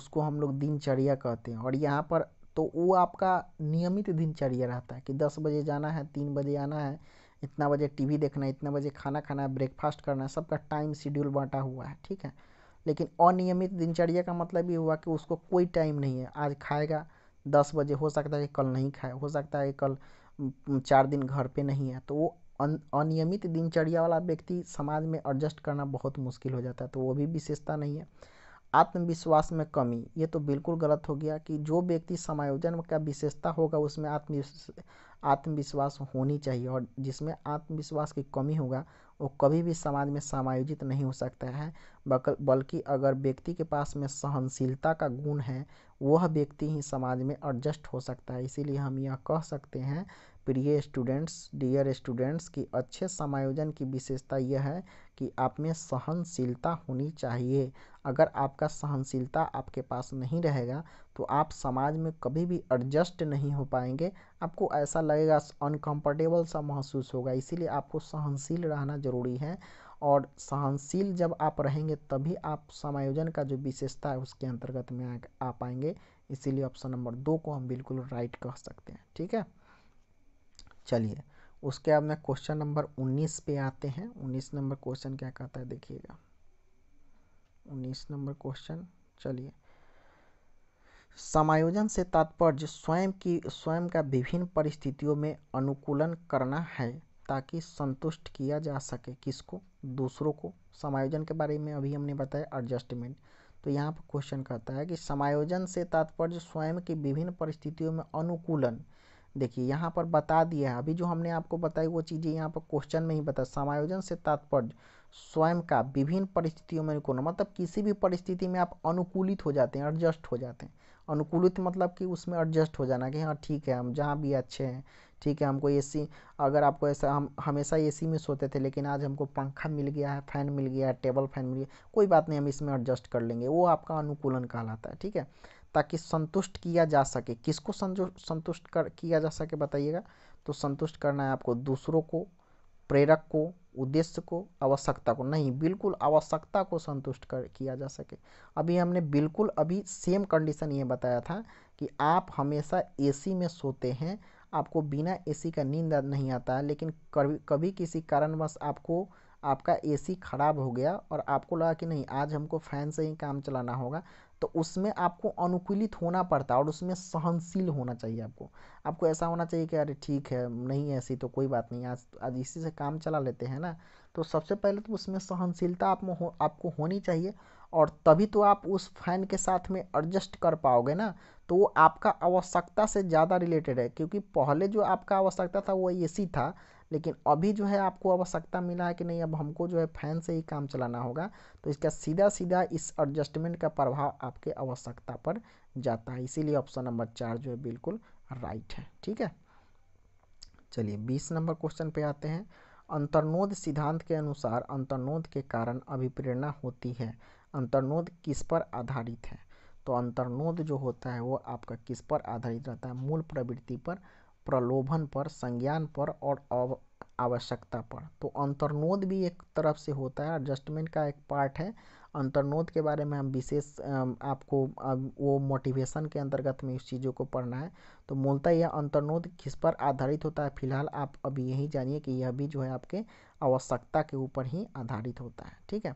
उसको हम लोग दिनचर्या कहते हैं और यहाँ पर तो वो आपका नियमित दिनचर्या रहता है कि दस बजे जाना है तीन बजे आना है इतना बजे टीवी देखना है इतना बजे खाना खाना है ब्रेकफास्ट करना है सबका टाइम शेड्यूल बांटा हुआ है ठीक है लेकिन अनियमित दिनचर्या का मतलब ये हुआ कि उसको कोई टाइम नहीं है आज खाएगा दस बजे हो सकता है कि कल नहीं खाए हो सकता है कि कल चार दिन घर पे नहीं है तो वो अनियमित दिनचर्या वाला व्यक्ति समाज में एडजस्ट करना बहुत मुश्किल हो जाता है तो वो भी विशेषता नहीं है आत्मविश्वास में कमी ये तो बिल्कुल गलत हो गया कि जो व्यक्ति समायोजन का विशेषता होगा उसमें आत्म आत्मविश्वास होनी चाहिए और जिसमें आत्मविश्वास की कमी होगा वो कभी भी समाज में समायोजित नहीं हो सकता है बल्कि अगर व्यक्ति के पास में सहनशीलता का गुण है वह व्यक्ति ही समाज में एडजस्ट हो सकता है इसीलिए हम यह कह सकते हैं प्रिय स्टूडेंट्स डियर स्टूडेंट्स की अच्छे समायोजन की विशेषता यह है कि आप में सहनशीलता होनी चाहिए अगर आपका सहनशीलता आपके पास नहीं रहेगा तो आप समाज में कभी भी एडजस्ट नहीं हो पाएंगे आपको ऐसा लगेगा अनकंफर्टेबल सा महसूस होगा इसीलिए आपको सहनशील रहना ज़रूरी है और सहनशील जब आप रहेंगे तभी आप समायोजन का जो विशेषता है उसके अंतर्गत में आ पाएंगे इसीलिए ऑप्शन नंबर दो को हम बिल्कुल राइट कह सकते हैं ठीक है चलिए उसके बाद में क्वेश्चन नंबर उन्नीस पे आते हैं उन्नीस नंबर क्वेश्चन क्या कहता है देखिएगा उन्नीस नंबर क्वेश्चन चलिए समायोजन से तात्पर्य स्वयं की स्वयं का विभिन्न परिस्थितियों में अनुकूलन करना है ताकि संतुष्ट किया जा सके किसको दूसरों को समायोजन के बारे में अभी हमने बताया एडजस्टमेंट तो यहाँ पर क्वेश्चन कहता है कि समायोजन से तात्पर्य स्वयं की विभिन्न परिस्थितियों में अनुकूलन देखिए यहाँ पर बता दिया है अभी जो हमने आपको बताई वो चीज़ें यहाँ पर क्वेश्चन में ही बता समायोजन से तात्पर्य स्वयं का विभिन्न परिस्थितियों में अनुकूल मतलब किसी भी परिस्थिति में आप अनुकूलित हो जाते हैं एडजस्ट हो जाते हैं अनुकूलित मतलब कि उसमें एडजस्ट हो जाना कि हाँ ठीक है हम जहाँ भी अच्छे हैं ठीक है हमको एसी अगर आपको ऐसा हम हमेशा एसी में सोते थे लेकिन आज हमको पंखा मिल गया है फ़ैन मिल गया है टेबल फैन मिल गया कोई बात नहीं हम इसमें एडजस्ट कर लेंगे वो आपका अनुकूलन कहलाता है ठीक है ताकि संतुष्ट किया जा सके किसको संतुष्ट कर किया जा सके बताइएगा तो संतुष्ट करना है आपको दूसरों को प्रेरक को उद्देश्य को आवश्यकता को नहीं बिल्कुल आवश्यकता को संतुष्ट कर किया जा सके अभी हमने बिल्कुल अभी सेम कंडीशन ये बताया था कि आप हमेशा एसी में सोते हैं आपको बिना एसी का नींद नहीं आता है लेकिन कभी कभी किसी कारणवश आपको आपका एसी ख़राब हो गया और आपको लगा कि नहीं आज हमको फ़ैन से ही काम चलाना होगा तो उसमें आपको अनुकूलित होना पड़ता है और उसमें सहनशील होना चाहिए आपको आपको ऐसा होना चाहिए कि अरे ठीक है नहीं ऐसी तो कोई बात नहीं आज आज इसी से काम चला लेते हैं ना तो सबसे पहले तो उसमें सहनशीलता आप हो, आपको होनी चाहिए और तभी तो आप उस फैन के साथ में एडजस्ट कर पाओगे ना तो वो आपका आवश्यकता से ज़्यादा रिलेटेड है क्योंकि पहले जो आपका आवश्यकता था वो ए सी था लेकिन अभी जो है आपको आवश्यकता मिला है कि नहीं अब हमको जो है फैन से ही काम चलाना होगा तो इसका सीधा सीधा इस एडजस्टमेंट का प्रभाव आपके आवश्यकता पर जाता है इसीलिए ऑप्शन नंबर चार जो है बिल्कुल राइट है ठीक है चलिए बीस नंबर क्वेश्चन पे आते हैं अंतर्नोद सिद्धांत के अनुसार अंतर्नोद के कारण अभिप्रेरणा होती है अंतर्नोद किस पर आधारित है तो अंतर्नोद जो होता है वो आपका किस पर आधारित रहता है मूल प्रवृत्ति पर प्रलोभन पर संज्ञान पर और आवश्यकता पर तो अंतर्नोद भी एक तरफ से होता है एडजस्टमेंट का एक पार्ट है अंतर्नोद के बारे में हम विशेष आपको वो मोटिवेशन के अंतर्गत में इस चीज़ों को पढ़ना है तो मूलतः यह अंतर्नोद किस पर आधारित होता है फिलहाल आप अभी यही जानिए कि यह भी जो है आपके आवश्यकता के ऊपर ही आधारित होता है ठीक है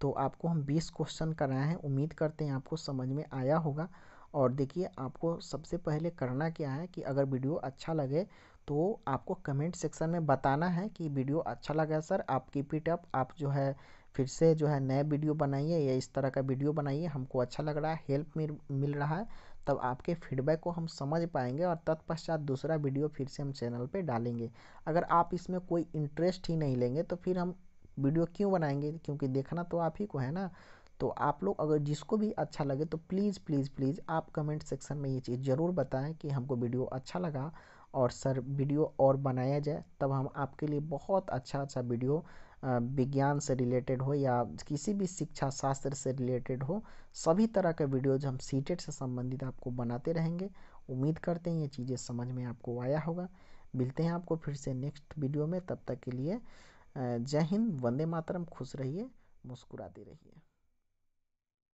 तो आपको हम बीस क्वेश्चन कराए हैं उम्मीद करते हैं आपको समझ में आया होगा और देखिए आपको सबसे पहले करना क्या है कि अगर वीडियो अच्छा लगे तो आपको कमेंट सेक्शन में बताना है कि वीडियो अच्छा लगा सर आप कीप इट अप आप जो है फिर से जो है नए वीडियो बनाइए या इस तरह का वीडियो बनाइए हमको अच्छा लग रहा है हेल्प मिल मिल रहा है तब आपके फीडबैक को हम समझ पाएंगे और तत्पश्चात दूसरा वीडियो फिर से हम चैनल पे डालेंगे अगर आप इसमें कोई इंटरेस्ट ही नहीं लेंगे तो फिर हम वीडियो क्यों बनाएंगे क्योंकि देखना तो आप ही को है ना तो आप लोग अगर जिसको भी अच्छा लगे तो प्लीज़ प्लीज़ प्लीज़ आप कमेंट सेक्शन में ये चीज़ ज़रूर बताएं कि हमको वीडियो अच्छा लगा और सर वीडियो और बनाया जाए तब हम आपके लिए बहुत अच्छा अच्छा वीडियो विज्ञान से रिलेटेड हो या किसी भी शिक्षा शास्त्र से रिलेटेड हो सभी तरह का वीडियोज हम सीटेट से संबंधित आपको बनाते रहेंगे उम्मीद करते हैं ये चीज़ें समझ में आपको आया होगा मिलते हैं आपको फिर से नेक्स्ट वीडियो में तब तक के लिए जय हिंद वंदे मातरम खुश रहिए मुस्कुराते रहिए